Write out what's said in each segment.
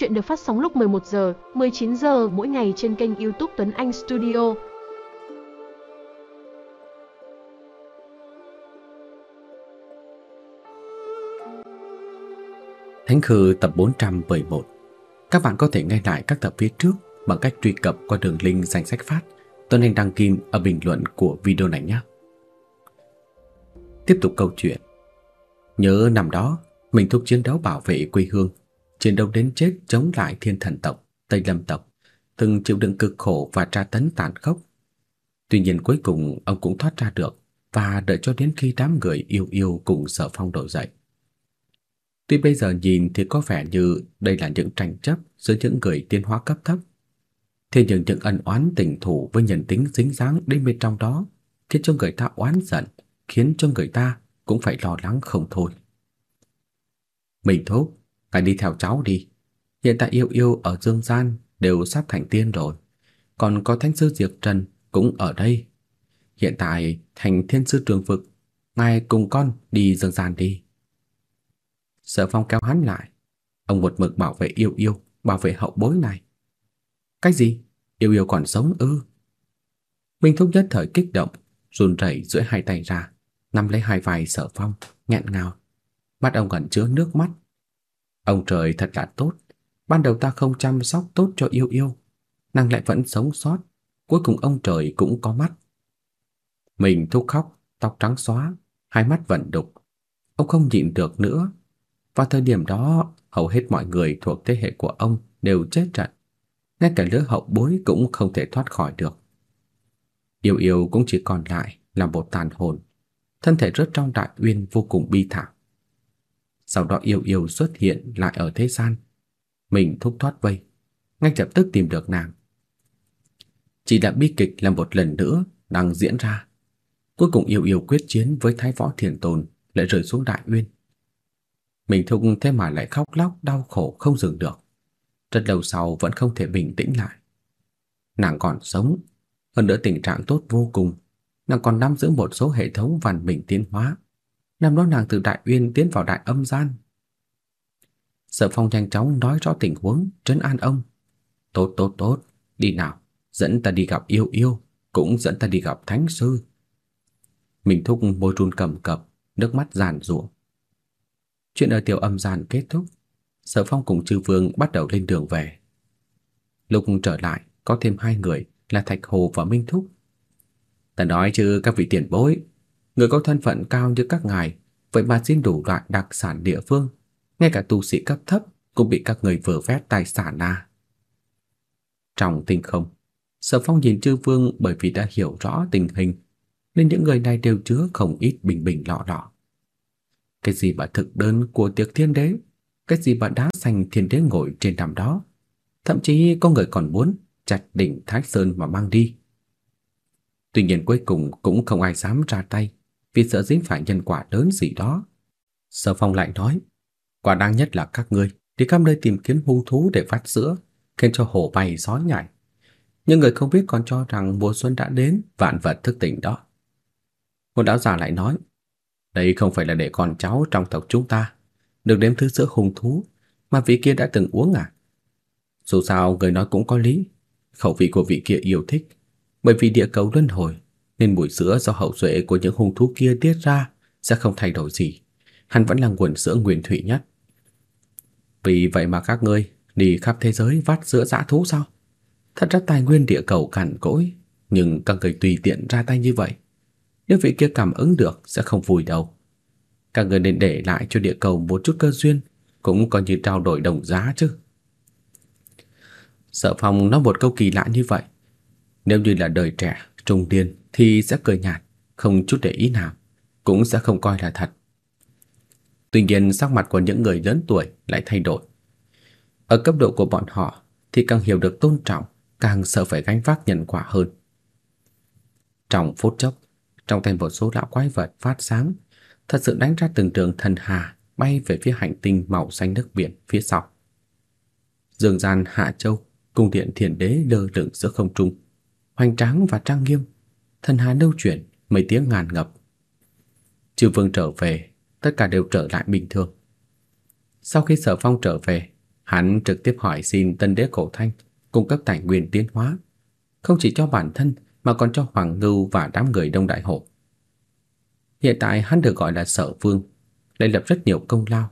Chuyện được phát sóng lúc 11 giờ, 19 giờ mỗi ngày trên kênh YouTube Tuấn Anh Studio. Thánh Khư tập 411. Các bạn có thể nghe lại các tập phía trước bằng cách truy cập qua đường link danh sách phát Tuấn Anh đăng kim ở bình luận của video này nhé. Tiếp tục câu chuyện. Nhớ năm đó, mình thúc chiến đấu bảo vệ quê hương chiến đấu đến chết chống lại Thiên Thần tộc, Tây Lâm tộc, từng chịu đựng cực khổ và tra tấn tàn khốc. Tuy nhiên cuối cùng ông cũng thoát ra được và đợi cho đến khi đám người yêu yêu cùng Sở Phong đổi dậy. Tuy bây giờ nhìn thì có vẻ như đây là những tranh chấp giữa những người tiến hóa cấp thấp, thế nhưng những ân oán tình thù với nhân tính dính dáng đến bên trong đó khiến cho người ta oán giận, khiến cho người ta cũng phải lo lắng không thôi. Mình thốt, phải đi theo cháu đi. Hiện tại yêu yêu ở dương gian đều sắp thành tiên rồi. Còn có thánh sư Diệp Trần cũng ở đây. Hiện tại thành thiên sư trường vực. Ngài cùng con đi dương gian đi. Sở phong kéo hắn lại. Ông một mực bảo vệ yêu yêu, bảo vệ hậu bối này. Cái gì? Yêu yêu còn sống ư? Minh Thúc nhất thời kích động, run rẩy giữa hai tay ra, nắm lấy hai vai Sở Phong, nghẹn ngào. Mắt ông gần chứa nước mắt, Ông trời thật là tốt, ban đầu ta không chăm sóc tốt cho yêu yêu, nàng lại vẫn sống sót, cuối cùng ông trời cũng có mắt. Mình thúc khóc, tóc trắng xóa, hai mắt vận đục. Ông không nhịn được nữa. Vào thời điểm đó, hầu hết mọi người thuộc thế hệ của ông đều chết trận. Ngay cả lứa hậu bối cũng không thể thoát khỏi được. Yêu yêu cũng chỉ còn lại là một tàn hồn, thân thể rớt trong đại uyên vô cùng bi thảm sau đó yêu yêu xuất hiện lại ở thế gian. Mình thúc thoát vây, ngay lập tức tìm được nàng. Chỉ đã bi kịch là một lần nữa đang diễn ra. Cuối cùng yêu yêu quyết chiến với Thái Võ Thiền Tồn lại rơi xuống đại uyên. Mình thúc thế mà lại khóc lóc đau khổ không dừng được. Rất lâu sau vẫn không thể bình tĩnh lại. Nàng còn sống, hơn nữa tình trạng tốt vô cùng, nàng còn nắm giữ một số hệ thống văn minh tiến hóa Năm đó nàng từ Đại Uyên tiến vào Đại Âm Gian. Sở Phong nhanh chóng nói rõ tình huống, trấn an ông. Tốt tốt tốt, đi nào, dẫn ta đi gặp yêu yêu, cũng dẫn ta đi gặp thánh sư. Mình thúc môi run cầm cập, nước mắt giàn rủa. Chuyện ở tiểu âm gian kết thúc, Sở Phong cùng Trư Vương bắt đầu lên đường về. Lúc trở lại, có thêm hai người là Thạch Hồ và Minh Thúc. Ta nói chứ các vị tiền bối, người có thân phận cao như các ngài, vậy mà xin đủ loại đặc sản địa phương, ngay cả tu sĩ cấp thấp cũng bị các người vơ vét tài sản à. Trong tinh không, Sở Phong nhìn Trư Vương bởi vì đã hiểu rõ tình hình, nên những người này đều chứa không ít bình bình lọ lọ. Cái gì mà thực đơn của tiệc thiên đế, cái gì mà đá xanh thiên đế ngồi trên đàm đó, thậm chí có người còn muốn chặt đỉnh Thái Sơn mà mang đi. Tuy nhiên cuối cùng cũng không ai dám ra tay, vì sợ dính phải nhân quả lớn gì đó. Sở Phong lạnh nói, quả đáng nhất là các ngươi đi khắp nơi tìm kiếm hung thú để vắt sữa, khiến cho hổ bay gió nhảy. Nhưng người không biết còn cho rằng mùa xuân đã đến, vạn vật thức tỉnh đó. Một đạo giả lại nói, đây không phải là để con cháu trong tộc chúng ta được đếm thứ sữa hung thú mà vị kia đã từng uống à? Dù sao người nói cũng có lý, khẩu vị của vị kia yêu thích, bởi vì địa cầu luân hồi nên mùi sữa do hậu duệ của những hung thú kia tiết ra sẽ không thay đổi gì, hắn vẫn là nguồn sữa nguyên thủy nhất. Vì vậy mà các ngươi đi khắp thế giới vắt sữa dã thú sao? Thật ra tài nguyên địa cầu cằn cỗi, nhưng các người tùy tiện ra tay như vậy, nếu vị kia cảm ứng được sẽ không vui đâu. Các người nên để lại cho địa cầu một chút cơ duyên, cũng coi như trao đổi đồng giá chứ. Sở Phong nói một câu kỳ lạ như vậy. Nếu như là đời trẻ, trung niên thì sẽ cười nhạt, không chút để ý nào, cũng sẽ không coi là thật. Tuy nhiên sắc mặt của những người lớn tuổi lại thay đổi. Ở cấp độ của bọn họ thì càng hiểu được tôn trọng, càng sợ phải gánh vác nhận quả hơn. Trong phút chốc, trong tay một số lão quái vật phát sáng, thật sự đánh ra từng trường thần hà bay về phía hành tinh màu xanh nước biển phía sau. Dương gian Hạ Châu, cung điện Thiền Đế lơ lửng giữa không trung, hoành tráng và trang nghiêm Thần Hà đâu chuyển, mấy tiếng ngàn ngập. Chư Vương trở về, tất cả đều trở lại bình thường. Sau khi Sở Phong trở về, hắn trực tiếp hỏi xin Tân Đế Cổ Thanh cung cấp tài nguyên tiến hóa, không chỉ cho bản thân mà còn cho Hoàng Ngưu và đám người Đông Đại Hộ. Hiện tại hắn được gọi là Sở Vương, đã lập rất nhiều công lao,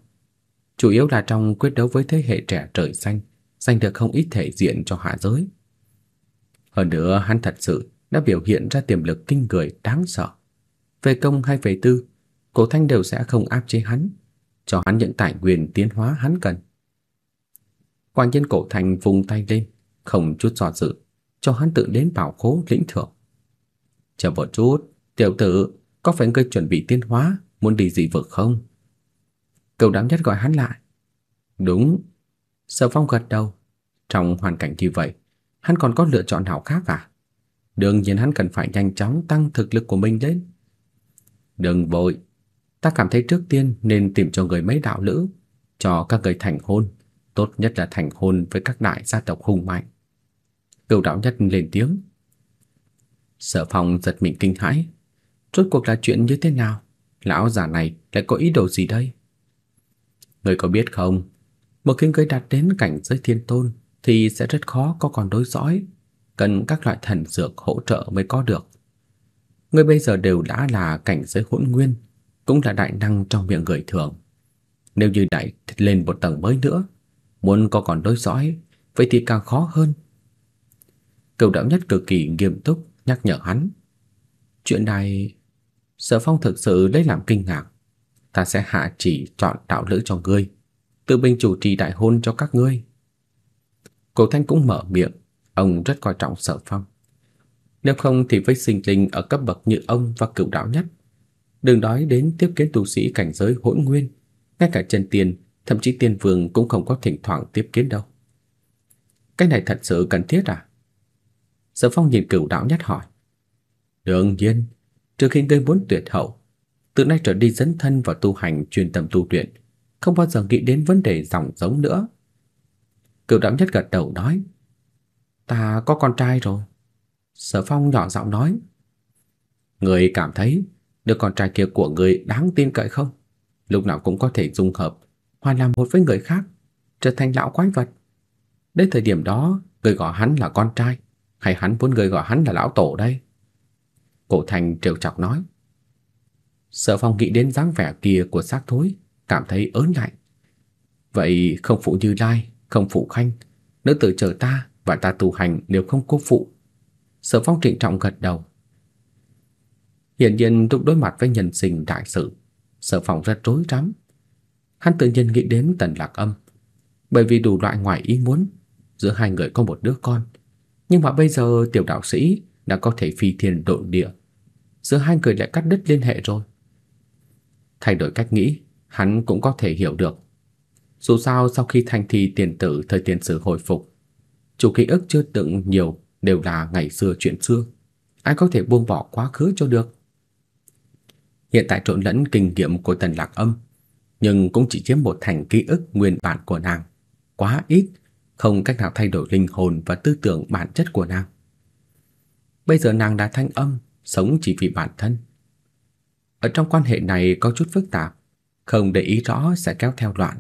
chủ yếu là trong quyết đấu với thế hệ trẻ trời xanh, giành được không ít thể diện cho hạ giới. Hơn nữa hắn thật sự đã biểu hiện ra tiềm lực kinh người đáng sợ. Về công hay về Cổ Thanh đều sẽ không áp chế hắn, cho hắn những tài nguyên tiến hóa hắn cần. Quan nhân Cổ Thanh vung tay lên, không chút do dự, cho hắn tự đến bảo khố lĩnh thưởng. Chờ một chút, tiểu tử, có phải ngươi chuẩn bị tiến hóa, muốn đi dị vực không? Cầu đám nhất gọi hắn lại. Đúng. Sở Phong gật đầu. Trong hoàn cảnh như vậy, hắn còn có lựa chọn nào khác à? Đương nhiên hắn cần phải nhanh chóng tăng thực lực của mình lên. Đừng vội, ta cảm thấy trước tiên nên tìm cho người mấy đạo lữ cho các người thành hôn, tốt nhất là thành hôn với các đại gia tộc hùng mạnh. Cửu đạo nhất lên tiếng. Sở Phong giật mình kinh hãi, rốt cuộc là chuyện như thế nào? Lão già này lại có ý đồ gì đây? Người có biết không, một khi người đạt đến cảnh giới thiên tôn thì sẽ rất khó có còn đối dõi cần các loại thần dược hỗ trợ mới có được. Ngươi bây giờ đều đã là cảnh giới hỗn nguyên, cũng là đại năng trong miệng người thường. Nếu như đẩy lên một tầng mới nữa, muốn có còn đối dõi, vậy thì càng khó hơn. Cầu đạo nhất cực kỳ nghiêm túc nhắc nhở hắn. Chuyện này, Sở Phong thực sự lấy làm kinh ngạc. Ta sẽ hạ chỉ chọn đạo lữ cho ngươi, tự mình chủ trì đại hôn cho các ngươi. Cổ Thanh cũng mở miệng Ông rất coi trọng Sở Phong. Nếu không thì với sinh linh ở cấp bậc như ông và cựu đạo nhất, đừng nói đến tiếp kiến tu sĩ cảnh giới hỗn nguyên, ngay cả chân tiên, thậm chí tiên vương cũng không có thỉnh thoảng tiếp kiến đâu. Cái này thật sự cần thiết à? Sở Phong nhìn cựu đạo nhất hỏi. Đương nhiên, trước khi ngươi muốn tuyệt hậu, từ nay trở đi dấn thân vào tu hành chuyên tâm tu luyện, không bao giờ nghĩ đến vấn đề dòng giống nữa. Cựu đạo nhất gật đầu nói, Ta có con trai rồi. Sở Phong nhỏ giọng nói. Người cảm thấy đứa con trai kia của người đáng tin cậy không? Lúc nào cũng có thể dung hợp, hòa làm một với người khác, trở thành lão quái vật. Đến thời điểm đó, người gọi hắn là con trai, hay hắn vốn người gọi hắn là lão tổ đây? Cổ Thành trêu chọc nói. Sở Phong nghĩ đến dáng vẻ kia của xác thối, cảm thấy ớn lạnh. Vậy không phụ Như Lai, không phụ Khanh, nữ tử chờ ta và ta tu hành đều không cố phụ. Sở Phong trịnh trọng gật đầu. Hiển nhiên lúc đối mặt với nhân sinh đại sự, Sở Phong rất rối rắm. Hắn tự nhiên nghĩ đến Tần Lạc Âm, bởi vì đủ loại ngoài ý muốn, giữa hai người có một đứa con, nhưng mà bây giờ tiểu đạo sĩ đã có thể phi thiên độ địa, giữa hai người lại cắt đứt liên hệ rồi. Thay đổi cách nghĩ, hắn cũng có thể hiểu được. Dù sao sau khi thành thị tiền tử thời tiền sử hồi phục, chủ ký ức chưa từng nhiều đều là ngày xưa chuyện xưa, ai có thể buông bỏ quá khứ cho được. Hiện tại trộn lẫn kinh nghiệm của Tần Lạc Âm, nhưng cũng chỉ chiếm một thành ký ức nguyên bản của nàng, quá ít, không cách nào thay đổi linh hồn và tư tưởng bản chất của nàng. Bây giờ nàng đã thanh âm, sống chỉ vì bản thân. Ở trong quan hệ này có chút phức tạp, không để ý rõ sẽ kéo theo loạn.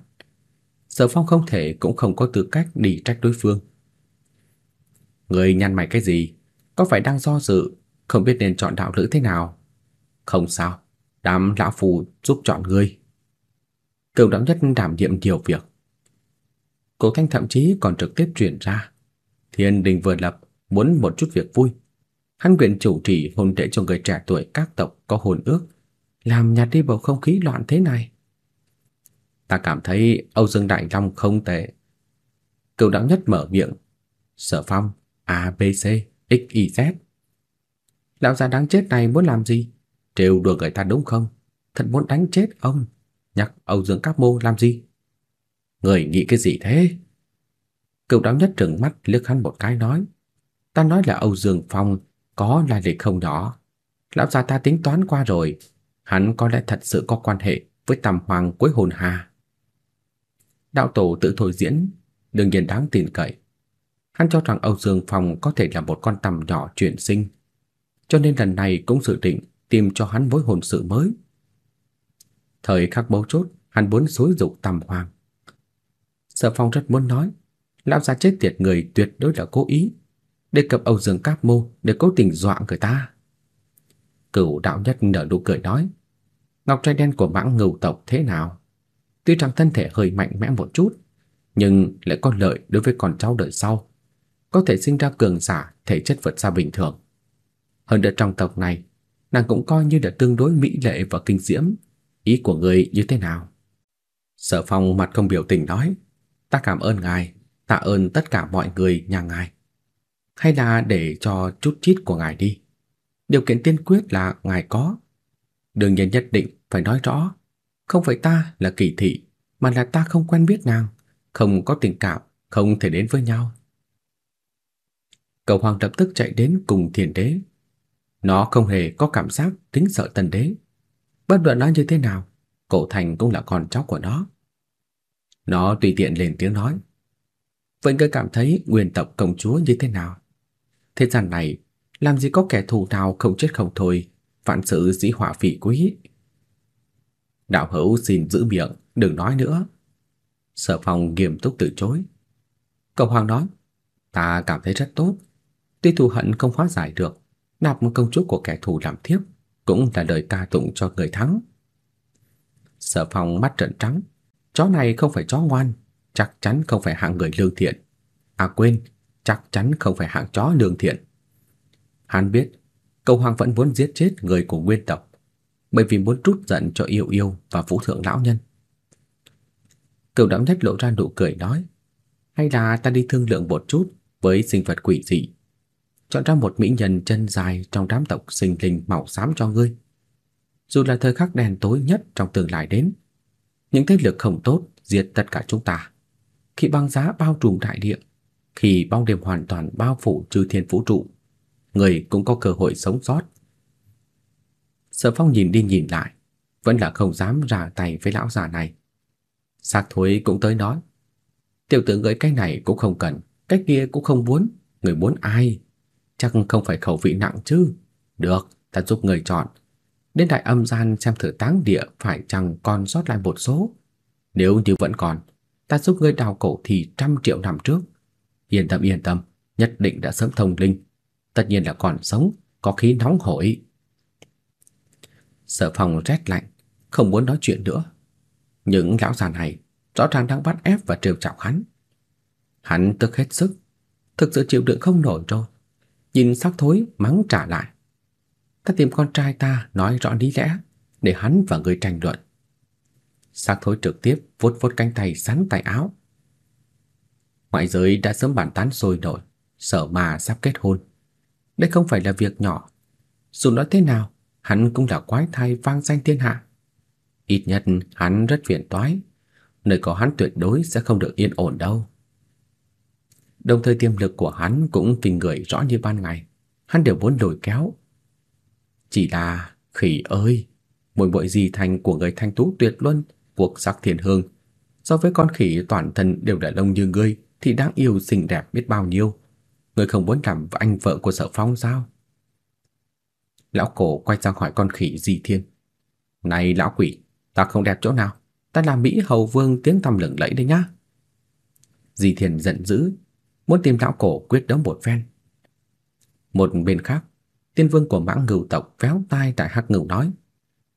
Sở Phong không thể cũng không có tư cách đi trách đối phương Người nhăn mày cái gì? Có phải đang do dự, không biết nên chọn đạo lữ thế nào? Không sao, đám lão phù giúp chọn ngươi. Cửu đám nhất đảm nhiệm nhiều việc. Cố Thanh thậm chí còn trực tiếp truyền ra. Thiên đình vừa lập, muốn một chút việc vui. Hắn quyền chủ trì hôn lễ cho người trẻ tuổi các tộc có hồn ước, làm nhạt đi bầu không khí loạn thế này. Ta cảm thấy Âu Dương Đại Long không tệ. Cửu đạo nhất mở miệng. Sở Phong, A B C X Y Z. Lão già đáng chết này muốn làm gì? Trêu đùa người ta đúng không? Thật muốn đánh chết ông, nhắc Âu Dương Các Mô làm gì? Người nghĩ cái gì thế? Cửu Đáo Nhất trừng mắt liếc hắn một cái nói, ta nói là Âu Dương Phong có lai lịch không đó. Lão già ta tính toán qua rồi, hắn có lẽ thật sự có quan hệ với tầm Hoàng cuối hồn hà. Đạo tổ tự thổi diễn, đương nhiên đáng tin cậy. Hắn cho rằng Âu Dương Phong có thể là một con tằm nhỏ chuyển sinh, cho nên lần này cũng dự định tìm cho hắn mối hồn sự mới. Thời khắc bấu chốt, hắn muốn xúi dục Tam Hoàng. Sở Phong rất muốn nói, lão gia chết tiệt người tuyệt đối là cố ý, đề cập Âu Dương Cáp Mô để cố tình dọa người ta. Cửu đạo nhất nở nụ cười nói, ngọc trai đen của mãng ngưu tộc thế nào? Tuy rằng thân thể hơi mạnh mẽ một chút, nhưng lại có lợi đối với con cháu đời sau có thể sinh ra cường giả thể chất vượt xa bình thường. Hơn nữa trong tộc này, nàng cũng coi như là tương đối mỹ lệ và kinh diễm. Ý của người như thế nào? Sở Phong mặt không biểu tình nói, ta cảm ơn ngài, tạ ơn tất cả mọi người nhà ngài. Hay là để cho chút chít của ngài đi. Điều kiện tiên quyết là ngài có. Đương nhiên nhất định phải nói rõ, không phải ta là kỳ thị, mà là ta không quen biết nàng, không có tình cảm, không thể đến với nhau cầu hoàng lập tức chạy đến cùng thiền đế. Nó không hề có cảm giác kính sợ tần đế. Bất luận nó như thế nào, cổ Thành cũng là con cháu của nó. Nó tùy tiện lên tiếng nói. Vậy ngươi cảm thấy nguyên tộc công chúa như thế nào? Thế gian này, làm gì có kẻ thù nào không chết không thôi, vạn sự dĩ hỏa phỉ quý. Đạo hữu xin giữ miệng, đừng nói nữa. Sở phòng nghiêm túc từ chối. Cậu Hoàng nói, ta cảm thấy rất tốt, tuy thù hận không hóa giải được, nạp một công chúa của kẻ thù làm thiếp cũng là lời ca tụng cho người thắng. Sở Phong mắt trợn trắng, chó này không phải chó ngoan, chắc chắn không phải hạng người lương thiện. À quên, chắc chắn không phải hạng chó lương thiện. Hắn biết, Cầu Hoàng vẫn muốn giết chết người của Nguyên tộc, bởi vì muốn trút giận cho Yêu Yêu và Vũ thượng lão nhân. Cửu Đẳng Nhất lộ ra nụ cười nói, hay là ta đi thương lượng một chút với sinh vật quỷ dị chọn ra một mỹ nhân chân dài trong đám tộc sinh linh màu xám cho ngươi. Dù là thời khắc đèn tối nhất trong tương lai đến, những thế lực không tốt diệt tất cả chúng ta. Khi băng giá bao trùm đại địa, khi bóng đêm hoàn toàn bao phủ trừ thiên vũ trụ, người cũng có cơ hội sống sót. Sở Phong nhìn đi nhìn lại, vẫn là không dám ra tay với lão già này. Sạc Thối cũng tới nói, tiểu tử người cái này cũng không cần, cái kia cũng không muốn, người muốn ai chắc không phải khẩu vị nặng chứ? Được, ta giúp người chọn. Đến đại âm gian xem thử táng địa phải chăng còn sót lại một số. Nếu như vẫn còn, ta giúp người đào cổ thì trăm triệu năm trước. Yên tâm yên tâm, nhất định đã sớm thông linh. Tất nhiên là còn sống, có khí nóng hổi. Sở phòng rét lạnh, không muốn nói chuyện nữa. Những lão già này rõ ràng đang bắt ép và trêu chọc hắn. Hắn tức hết sức, thực sự chịu đựng không nổi rồi nhìn xác thối mắng trả lại. Ta tìm con trai ta nói rõ lý lẽ để hắn và người tranh luận. xác thối trực tiếp vút vút cánh tay sắn tay áo. Ngoại giới đã sớm bàn tán sôi nổi, sở mà sắp kết hôn. Đây không phải là việc nhỏ. Dù nói thế nào, hắn cũng là quái thai vang danh thiên hạ. Ít nhất hắn rất phiền toái, nơi có hắn tuyệt đối sẽ không được yên ổn đâu. Đồng thời tiềm lực của hắn cũng kinh người rõ như ban ngày, hắn đều muốn lôi kéo. Chỉ là, khỉ ơi, muội muội gì thành của người thanh tú tuyệt luân, cuộc sắc thiền hương, so với con khỉ toàn thân đều đã lông như ngươi thì đáng yêu xinh đẹp biết bao nhiêu. Ngươi không muốn làm anh vợ của Sở Phong sao? Lão cổ quay sang hỏi con khỉ Di Thiên. "Này lão quỷ, ta không đẹp chỗ nào, ta làm Mỹ Hầu Vương tiếng tăm lừng lẫy đấy nhá." Di Thiên giận dữ, muốn tìm lão cổ quyết đấu một phen. Một bên khác, tiên vương của mãng ngưu tộc véo tai tại hắc ngưu nói: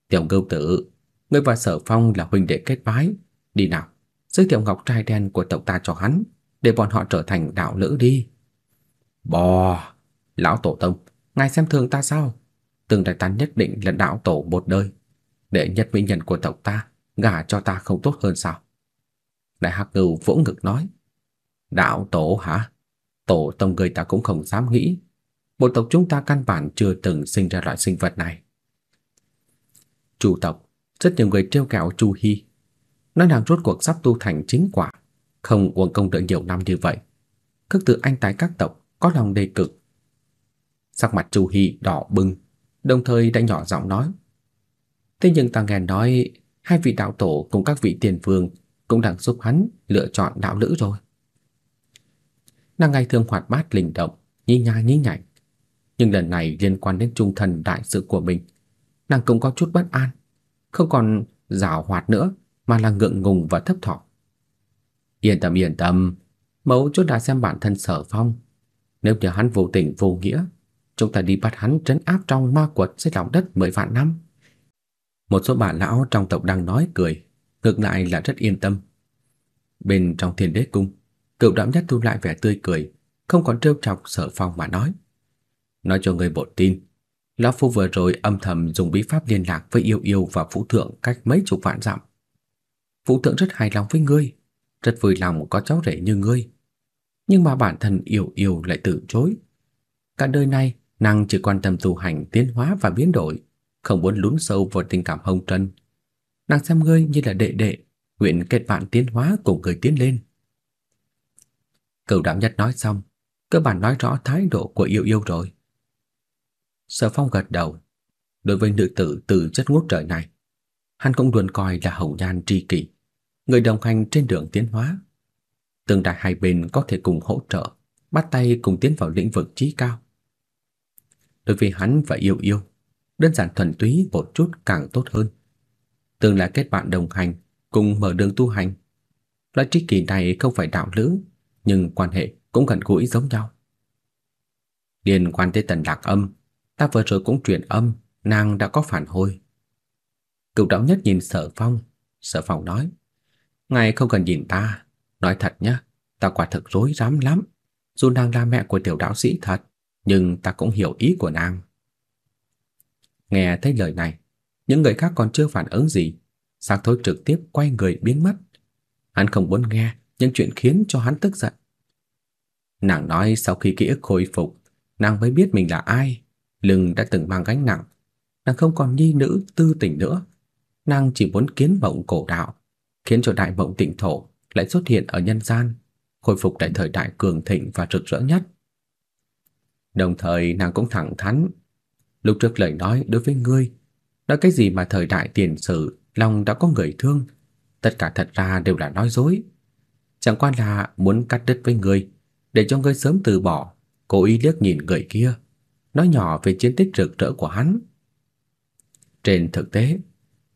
"Tiểu ngưu tử, ngươi và Sở Phong là huynh đệ kết bái, đi nào, giới thiệu ngọc trai đen của tộc ta cho hắn, để bọn họ trở thành đạo lữ đi." Bò, lão tổ tông, ngài xem thường ta sao? Tương đại ta nhất định là đạo tổ một đời, để nhất mỹ nhân của tộc ta, gả cho ta không tốt hơn sao? Đại Hắc Ngưu vỗ ngực nói. Đạo tổ hả? Tổ tông người ta cũng không dám nghĩ. Bộ tộc chúng ta căn bản chưa từng sinh ra loại sinh vật này. chủ tộc, rất nhiều người trêu ghẹo Chu Hi, nói nàng rốt cuộc sắp tu thành chính quả, không uổng công đợi nhiều năm như vậy. Các tự anh tái các tộc có lòng đề cực. Sắc mặt Chu Hi đỏ bừng, đồng thời đã nhỏ giọng nói: "Thế nhưng ta nghe nói hai vị đạo tổ cùng các vị tiền vương cũng đang giúp hắn lựa chọn đạo lữ rồi." nàng ngày thường hoạt bát linh động, nhí nhá nhí nhảnh, nhưng lần này liên quan đến trung thần đại sự của mình, nàng cũng có chút bất an, không còn giảo hoạt nữa mà là ngượng ngùng và thấp thỏm. Yên tâm yên tâm, mẫu chút đã xem bản thân Sở Phong, nếu giờ hắn vô tình vô nghĩa, chúng ta đi bắt hắn trấn áp trong ma quật dưới lòng đất mười vạn năm. Một số bà lão trong tộc đang nói cười, ngược lại là rất yên tâm. Bên trong Thiên Đế cung, Cửu Đạm Nhất thu lại vẻ tươi cười, không còn trêu chọc Sở Phong mà nói: "Nói cho người bộ tin, lão phu vừa rồi âm thầm dùng bí pháp liên lạc với Yêu Yêu và Phú Thượng cách mấy chục vạn dặm. Phú Thượng rất hài lòng với ngươi, rất vui lòng có cháu rể như ngươi." Nhưng mà bản thân Yêu Yêu lại từ chối. Cả đời này nàng chỉ quan tâm tu hành tiến hóa và biến đổi, không muốn lún sâu vào tình cảm hồng trần. Nàng xem ngươi như là đệ đệ, nguyện kết bạn tiến hóa cùng người tiến lên. Cửu Đạm Nhất nói xong, cơ bản nói rõ thái độ của yêu yêu rồi. Sở Phong gật đầu. Đối với nữ tử từ chất ngút trời này, hắn cũng luôn coi là hậu nhan tri kỷ, người đồng hành trên đường tiến hóa. Tương lai hai bên có thể cùng hỗ trợ, bắt tay cùng tiến vào lĩnh vực trí cao. Đối với hắn và yêu yêu, đơn giản thuần túy một chút càng tốt hơn. Tương lai kết bạn đồng hành, cùng mở đường tu hành. Loại tri kỷ này không phải đạo lữ nhưng quan hệ cũng gần gũi giống nhau. Liên quan tới tần lạc âm, ta vừa rồi cũng truyền âm, nàng đã có phản hồi. Cựu đáo nhất nhìn sở phong, sở phong nói, Ngài không cần nhìn ta, nói thật nhá, ta quả thực rối rắm lắm. Dù nàng là mẹ của tiểu đạo sĩ thật, nhưng ta cũng hiểu ý của nàng. Nghe thấy lời này, những người khác còn chưa phản ứng gì, Sạc Thối trực tiếp quay người biến mất. Hắn không muốn nghe những chuyện khiến cho hắn tức giận. Nàng nói sau khi ký ức khôi phục, nàng mới biết mình là ai, lưng đã từng mang gánh nặng, nàng không còn nhi nữ tư tình nữa, nàng chỉ muốn kiến mộng cổ đạo, khiến cho đại mộng tịnh thổ lại xuất hiện ở nhân gian, khôi phục lại thời đại cường thịnh và rực rỡ nhất. Đồng thời nàng cũng thẳng thắn, lúc trước lời nói đối với ngươi, nói cái gì mà thời đại tiền sử lòng đã có người thương, tất cả thật ra đều là nói dối chẳng qua là muốn cắt đứt với người để cho ngươi sớm từ bỏ, cố ý liếc nhìn người kia, nói nhỏ về chiến tích rực rỡ của hắn. Trên thực tế,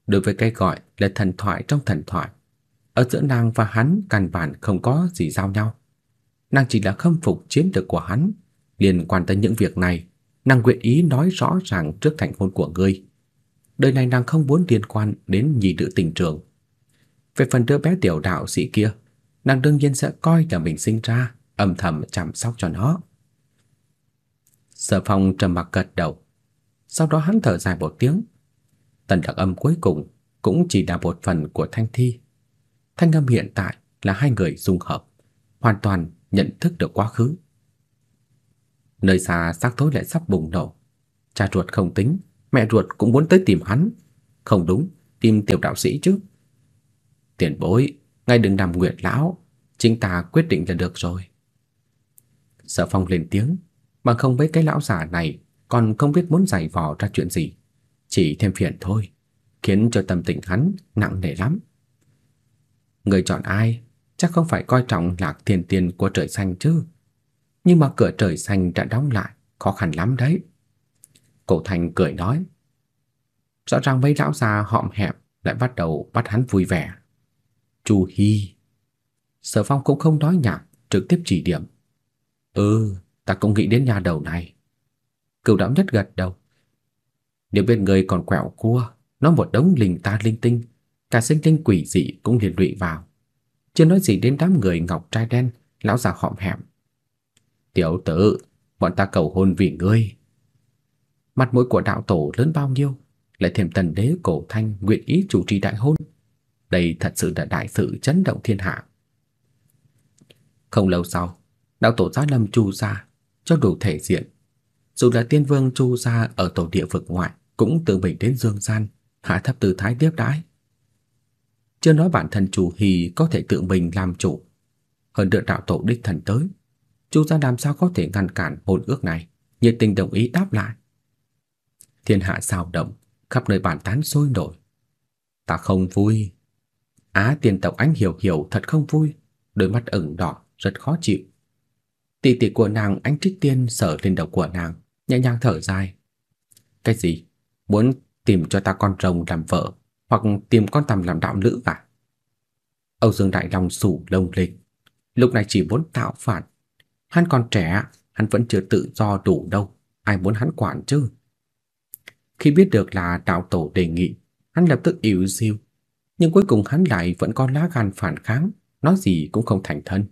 đối với cái gọi là thần thoại trong thần thoại, ở giữa nàng và hắn căn bản không có gì giao nhau. Nàng chỉ là khâm phục chiến lược của hắn, liên quan tới những việc này, nàng nguyện ý nói rõ ràng trước thành hôn của ngươi. Đời này nàng không muốn liên quan đến nhị nữ tình trường. Về phần đứa bé tiểu đạo sĩ kia, nàng đương nhiên sẽ coi là mình sinh ra, âm thầm chăm sóc cho nó. Sở Phong trầm mặc gật đầu, sau đó hắn thở dài một tiếng. Tần đặc âm cuối cùng cũng chỉ là một phần của thanh thi. Thanh âm hiện tại là hai người dung hợp, hoàn toàn nhận thức được quá khứ. Nơi xa xác tối lại sắp bùng nổ. Cha ruột không tính, mẹ ruột cũng muốn tới tìm hắn. Không đúng, tìm tiểu đạo sĩ chứ. Tiền bối, ngài đừng đàm nguyệt lão, chính ta quyết định là được rồi. Sở Phong lên tiếng, bằng không với cái lão giả này còn không biết muốn giải vò ra chuyện gì, chỉ thêm phiền thôi, khiến cho tâm tình hắn nặng nề lắm. Người chọn ai, chắc không phải coi trọng lạc tiền tiền của trời xanh chứ. Nhưng mà cửa trời xanh đã đóng lại, khó khăn lắm đấy. Cổ Thành cười nói. Rõ ràng với lão già họm hẹp lại bắt đầu bắt hắn vui vẻ. Chu Hi. Sở Phong cũng không nói nhảm, trực tiếp chỉ điểm. "Ừ, ta cũng nghĩ đến nhà đầu này." Cửu Đạo Nhất gật đầu. Nếu bên người còn quẹo cua, nó một đống linh ta linh tinh, cả sinh linh quỷ dị cũng liền lụy vào. Chưa nói gì đến đám người ngọc trai đen, lão già họm hẹm. "Tiểu tử, bọn ta cầu hôn vì ngươi." Mặt mũi của đạo tổ lớn bao nhiêu, lại thêm tần đế cổ thanh nguyện ý chủ trì đại hôn, đây thật sự là đại sự chấn động thiên hạ. Không lâu sau, đạo tổ giá lâm Chu gia cho đủ thể diện. Dù là tiên vương Chu gia ở tổ địa vực ngoại cũng tự mình đến dương gian, hạ thấp tư thái tiếp đãi. Chưa nói bản thân chủ hì có thể tự mình làm chủ, hơn nữa đạo tổ đích thần tới, Chu gia làm sao có thể ngăn cản hôn ước này, nhiệt tình đồng ý đáp lại. Thiên hạ sao động, khắp nơi bàn tán sôi nổi. Ta không vui, Á tiền tộc anh hiểu hiểu thật không vui, đôi mắt ửng đỏ rất khó chịu. Tỷ tỷ của nàng anh trích tiên sở lên đầu của nàng, nhẹ nhàng thở dài. Cái gì? Muốn tìm cho ta con rồng làm vợ hoặc tìm con tằm làm đạo nữ à? Âu Dương Đại Long sủ lông lên. Lúc này chỉ muốn tạo phản. Hắn còn trẻ, hắn vẫn chưa tự do đủ đâu, ai muốn hắn quản chứ? Khi biết được là đạo tổ đề nghị, hắn lập tức ỉu xìu nhưng cuối cùng hắn lại vẫn có lá gan phản kháng, nói gì cũng không thành thân.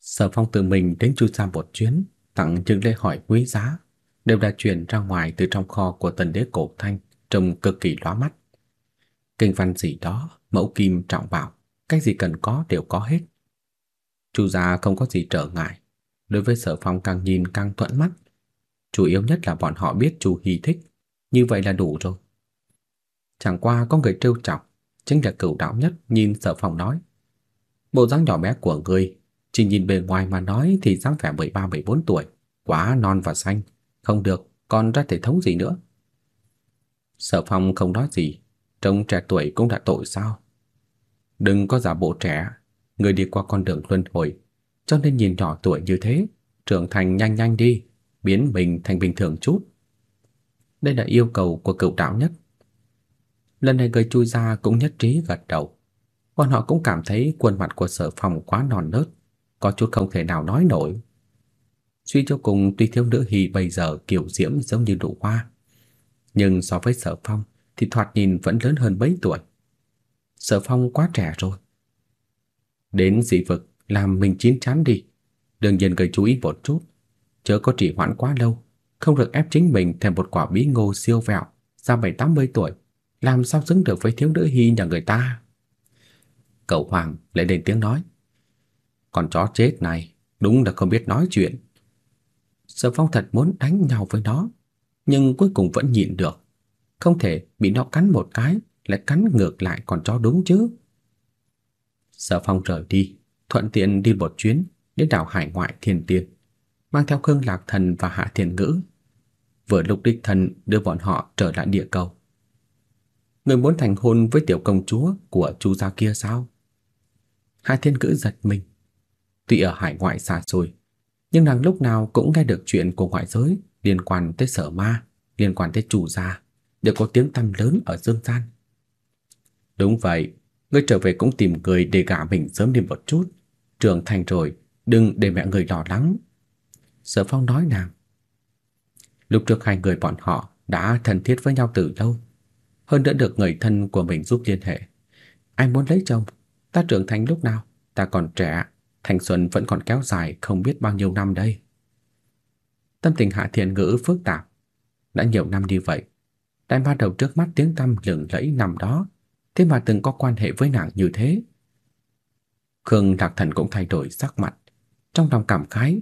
Sở Phong tự mình đến Chu Sa một chuyến, tặng những lễ hỏi quý giá, đều đã chuyển ra ngoài từ trong kho của tần đế cổ thanh, trông cực kỳ lóa mắt. Kinh văn gì đó, mẫu kim trọng bảo, cái gì cần có đều có hết. Chu gia không có gì trở ngại, đối với Sở Phong càng nhìn càng thuận mắt. Chủ yếu nhất là bọn họ biết Chu Hi thích, như vậy là đủ rồi. Chẳng qua có người trêu chọc, chính là cựu đạo nhất nhìn Sở Phong nói. Bộ dáng nhỏ bé của người, chỉ nhìn bề ngoài mà nói thì dáng vẻ 13-14 tuổi, quá non và xanh, không được, còn ra thể thống gì nữa. Sở Phong không nói gì, trông trẻ tuổi cũng đã tội sao? Đừng có giả bộ trẻ, người đi qua con đường luân hồi, cho nên nhìn nhỏ tuổi như thế, trưởng thành nhanh nhanh đi, biến mình thành bình thường chút. Đây là yêu cầu của cựu đạo nhất Lần này người chui ra cũng nhất trí gật đầu. Bọn họ cũng cảm thấy khuôn mặt của sở Phong quá non nớt, có chút không thể nào nói nổi. Suy cho cùng tuy thiếu nữ hì bây giờ kiều diễm giống như nụ hoa, nhưng so với sở phong thì thoạt nhìn vẫn lớn hơn mấy tuổi. Sở phong quá trẻ rồi. Đến dị vực làm mình chín chắn đi. đừng nhiên người chú ý một chút, chớ có trì hoãn quá lâu, không được ép chính mình thêm một quả bí ngô siêu vẹo ra bảy tám mươi tuổi làm sao xứng được với thiếu nữ hi nhà người ta. Cậu Hoàng lại lên tiếng nói. Con chó chết này, đúng là không biết nói chuyện. Sở Phong thật muốn đánh nhau với nó, nhưng cuối cùng vẫn nhịn được. Không thể bị nó cắn một cái lại cắn ngược lại con chó đúng chứ. Sở Phong rời đi, thuận tiện đi một chuyến đến đảo hải ngoại Thiên Tiên, mang theo Khương Lạc Thần và Hạ Thiên Ngữ. Vừa lúc đích thần đưa bọn họ trở lại địa cầu, Người muốn thành hôn với tiểu công chúa của chú gia kia sao? Hai thiên cữ giật mình. Tuy ở hải ngoại xa xôi, nhưng nàng lúc nào cũng nghe được chuyện của ngoại giới liên quan tới sở ma, liên quan tới chủ gia, đều có tiếng tăm lớn ở dương gian. Đúng vậy, ngươi trở về cũng tìm người để gả mình sớm đi một chút, trưởng thành rồi, đừng để mẹ người lo lắng." Sở Phong nói nàng. Lúc trước hai người bọn họ đã thân thiết với nhau từ lâu, hơn nữa được người thân của mình giúp liên hệ. Anh muốn lấy chồng, ta trưởng thành lúc nào, ta còn trẻ, thanh xuân vẫn còn kéo dài không biết bao nhiêu năm đây. Tâm tình Hạ Thiện Ngữ phức tạp, đã nhiều năm đi vậy, đại ma đầu trước mắt tiếng tăm lừng lẫy năm đó, thế mà từng có quan hệ với nàng như thế. Khương Lạc Thần cũng thay đổi sắc mặt, trong lòng cảm khái,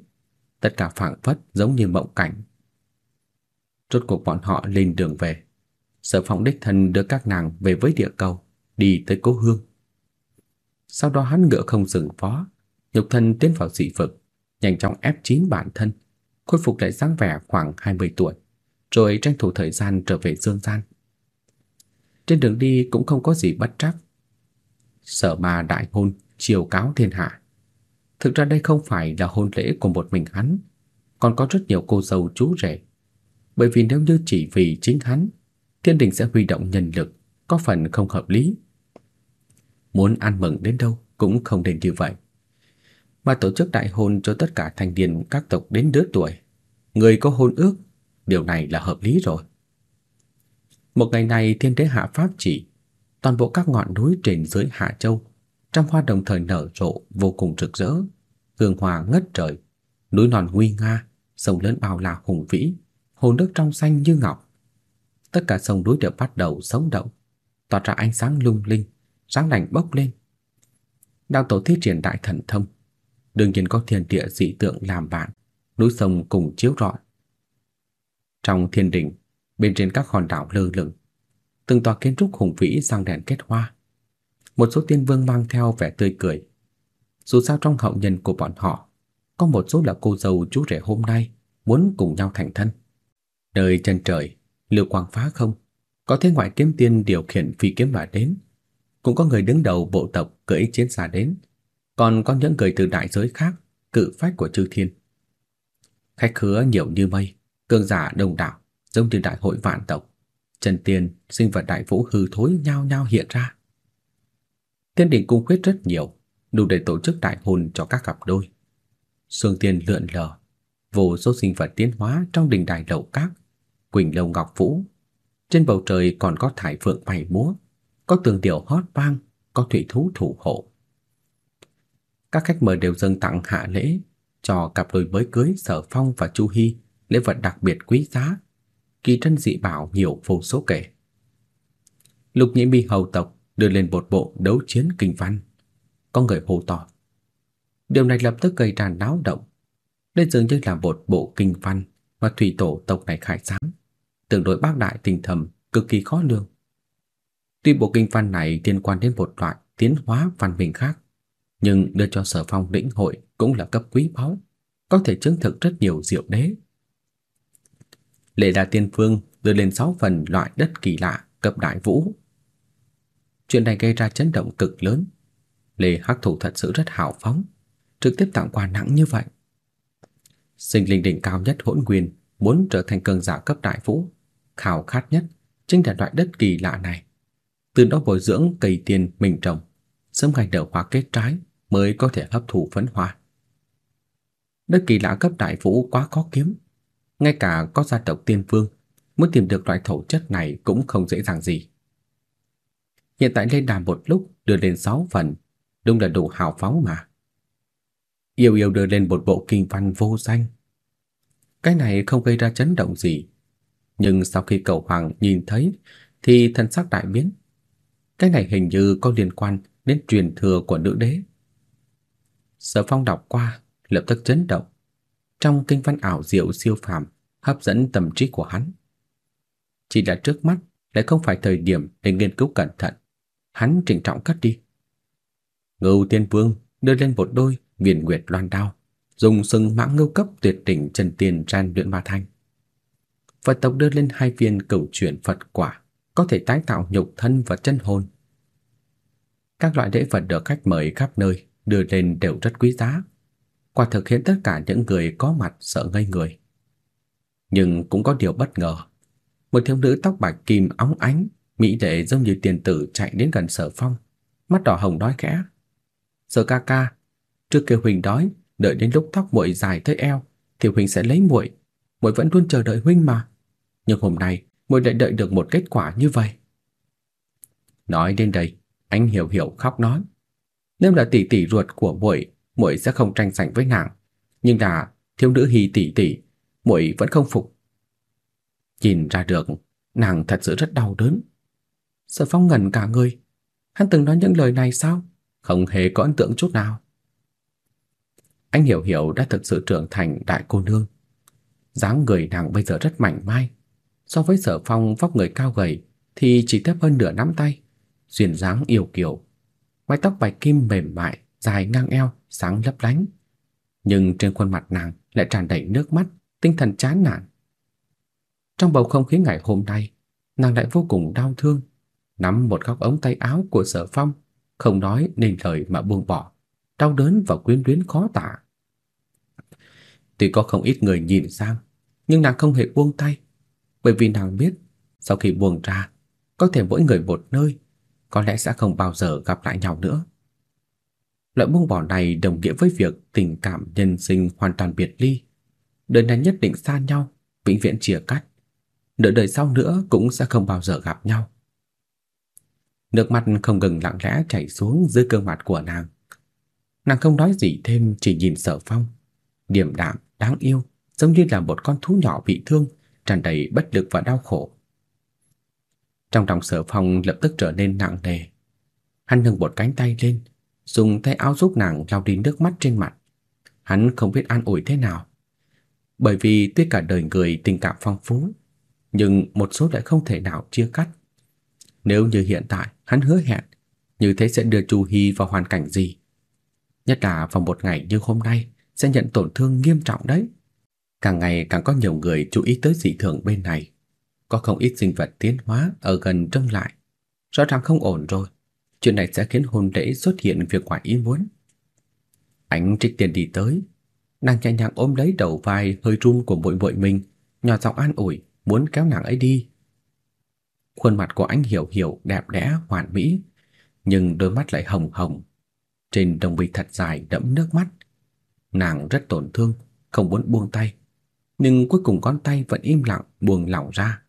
tất cả phảng phất giống như mộng cảnh. Rốt cuộc bọn họ lên đường về. Sở Phong đích thân đưa các nàng về với địa cầu, đi tới cố hương. Sau đó hắn ngựa không dừng phó, nhục thân tiến vào dị vực, nhanh chóng ép chín bản thân, khôi phục lại dáng vẻ khoảng 20 tuổi, rồi tranh thủ thời gian trở về dương gian. Trên đường đi cũng không có gì bất trắc. Sở Ma đại hôn, triều cáo thiên hạ. Thực ra đây không phải là hôn lễ của một mình hắn, còn có rất nhiều cô dâu chú rể. Bởi vì nếu như chỉ vì chính hắn thiên đình sẽ huy động nhân lực có phần không hợp lý. Muốn ăn mừng đến đâu cũng không nên như vậy. Mà tổ chức đại hôn cho tất cả thành viên các tộc đến đứa tuổi, người có hôn ước, điều này là hợp lý rồi. Một ngày này thiên đế hạ pháp chỉ, toàn bộ các ngọn núi trên dưới Hạ Châu, trăm hoa đồng thời nở rộ vô cùng rực rỡ, hương hoa ngất trời, núi non nguy nga, sông lớn bao la hùng vĩ, hồ nước trong xanh như ngọc tất cả sông núi đều bắt đầu sống động, tỏa ra ánh sáng lung linh, sáng lành bốc lên. Đạo tổ thi triển đại thần thông, đương nhiên có thiên địa dị tượng làm bạn, núi sông cùng chiếu rọi. Trong thiên đình, bên trên các hòn đảo lơ lửng, từng tòa kiến trúc hùng vĩ sáng đèn kết hoa. Một số tiên vương mang theo vẻ tươi cười. Dù sao trong hậu nhân của bọn họ, có một số là cô dâu chú rể hôm nay muốn cùng nhau thành thân. Nơi chân trời Lưu Quang phá không, có thế ngoại kiếm tiên điều khiển phi kiếm mà đến, cũng có người đứng đầu bộ tộc cưỡi chiến xa đến, còn có những người từ đại giới khác, cự phách của chư thiên. Khách khứa nhiều như mây, cường giả đông đảo, giống như đại hội vạn tộc, Trần tiên, sinh vật đại vũ hư thối nhao nhao hiện ra. Tiên đỉnh cung khuyết rất nhiều, đủ để tổ chức đại hồn cho các cặp đôi. Sương tiên lượn lờ, vô số sinh vật tiến hóa trong đỉnh đài lậu các Quỳnh Lâu Ngọc Vũ. Trên bầu trời còn có thải phượng bay múa, có tường điểu hót vang, có thủy thú thủ hộ. Các khách mời đều dâng tặng hạ lễ cho cặp đôi mới cưới Sở Phong và Chu Hi lễ vật đặc biệt quý giá, kỳ trân dị bảo nhiều vô số kể. Lục Nhĩ Mi hầu tộc đưa lên một bộ đấu chiến kinh văn, có người hô to. Điều này lập tức gây tràn náo động. Đây dường như là một bộ kinh văn mà thủy tổ tộc này khai sáng tương đối bác đại tình thầm, cực kỳ khó lường. Tuy bộ kinh văn này liên quan đến một loại tiến hóa văn minh khác, nhưng đưa cho Sở Phong lĩnh hội cũng là cấp quý báu, có thể chứng thực rất nhiều diệu đế. Lệ Đà Tiên Phương đưa lên 6 phần loại đất kỳ lạ cấp đại vũ. Chuyện này gây ra chấn động cực lớn. Lê Hắc Thủ thật sự rất hào phóng, trực tiếp tặng quà nặng như vậy. Sinh linh đỉnh cao nhất hỗn nguyên muốn trở thành cường giả cấp đại vũ, khao khát nhất chính là loại đất kỳ lạ này. Từ đó bồi dưỡng cây tiền mình trồng, sớm ngày đậu hoa kết trái mới có thể hấp thụ phấn hoa. Đất kỳ lạ cấp đại vũ quá khó kiếm, ngay cả có gia tộc tiên vương muốn tìm được loại thổ chất này cũng không dễ dàng gì. Hiện tại lên đàm một lúc đưa lên 6 phần, đúng là đủ hào phóng mà. Yêu yêu đưa lên một bộ kinh văn vô danh cái này không gây ra chấn động gì, nhưng sau khi cậu Hoàng nhìn thấy thì thần sắc đại biến. Cái này hình như có liên quan đến truyền thừa của nữ đế. Sở Phong đọc qua, lập tức chấn động. Trong kinh văn ảo diệu siêu phàm hấp dẫn tâm trí của hắn. Chỉ là trước mắt lại không phải thời điểm để nghiên cứu cẩn thận. Hắn trịnh trọng cất đi. Ngưu Tiên Vương đưa lên một đôi viền nguyệt loan đao dùng sừng mãng ngưu cấp tuyệt đỉnh chân tiền rèn luyện ma thành. Phật tộc đưa lên hai viên cửu chuyển Phật quả, có thể tái tạo nhục thân và chân hồn. Các loại lễ vật được khách mời khắp nơi đưa lên đều rất quý giá, quả thực khiến tất cả những người có mặt sợ ngây người. Nhưng cũng có điều bất ngờ, một thiếu nữ tóc bạc kim óng ánh, mỹ lệ giống như tiên tử chạy đến gần Sở Phong, mắt đỏ hồng nói khẽ: "Sở ca ca, trước kia huynh đói, đợi đến lúc tóc muội dài tới eo thì huynh sẽ lấy muội. Muội vẫn luôn chờ đợi huynh mà. Nhưng hôm nay muội lại đợi được một kết quả như vậy." Nói đến đây, anh hiểu hiểu khóc nói: "Nếu là tỷ tỷ ruột của muội, muội sẽ không tranh giành với nàng, nhưng là thiếu nữ Hi tỷ tỷ, muội vẫn không phục." Nhìn ra được, nàng thật sự rất đau đớn. Sở Phong ngẩn cả người, hắn từng nói những lời này sao? Không hề có ấn tượng chút nào anh Hiểu Hiểu đã thực sự trưởng thành đại cô nương. Dáng người nàng bây giờ rất mảnh mai, so với Sở Phong vóc người cao gầy thì chỉ thấp hơn nửa nắm tay, duyên dáng yêu kiều, mái tóc bạch kim mềm mại dài ngang eo sáng lấp lánh, nhưng trên khuôn mặt nàng lại tràn đầy nước mắt, tinh thần chán nản. Trong bầu không khí ngày hôm nay, nàng lại vô cùng đau thương, nắm một góc ống tay áo của Sở Phong, không nói nên lời mà buông bỏ, đau đớn và quyến luyến khó tả. Tuy có không ít người nhìn sang, nhưng nàng không hề buông tay, bởi vì nàng biết, sau khi buông ra, có thể mỗi người một nơi, có lẽ sẽ không bao giờ gặp lại nhau nữa. Loại buông bỏ này đồng nghĩa với việc tình cảm nhân sinh hoàn toàn biệt ly, đời này nhất định xa nhau, vĩnh viễn chia cách nửa đời sau nữa cũng sẽ không bao giờ gặp nhau. Nước mắt không ngừng lặng lẽ chảy xuống dưới gương mặt của nàng. Nàng không nói gì thêm chỉ nhìn Sở Phong, điềm đạm đáng yêu, giống như là một con thú nhỏ bị thương, tràn đầy bất lực và đau khổ. Trong lòng Sở Phong lập tức trở nên nặng nề. Hắn nâng một cánh tay lên, dùng tay áo giúp nàng lau đi nước mắt trên mặt. Hắn không biết an ủi thế nào, bởi vì tuy cả đời người tình cảm phong phú, nhưng một số lại không thể nào chia cắt. Nếu như hiện tại hắn hứa hẹn, như thế sẽ đưa Chu Hi vào hoàn cảnh gì? Nhất là vào một ngày như hôm nay, sẽ nhận tổn thương nghiêm trọng đấy. Càng ngày càng có nhiều người chú ý tới dị thường bên này, có không ít sinh vật tiến hóa ở gần trông lại. Rõ ràng không ổn rồi, chuyện này sẽ khiến hồn lễ xuất hiện việc ngoài ý muốn. Ánh Trích Tiền đi tới, nàng nhẹ nhàng ôm lấy đầu vai hơi run của muội muội mình, nhỏ giọng an ủi, muốn kéo nàng ấy đi. Khuôn mặt của anh hiểu hiểu đẹp đẽ hoàn mỹ, nhưng đôi mắt lại hồng hồng, trên đồng bì thật dài đẫm nước mắt, Nàng rất tổn thương, không muốn buông tay, nhưng cuối cùng con tay vẫn im lặng buông lỏng ra.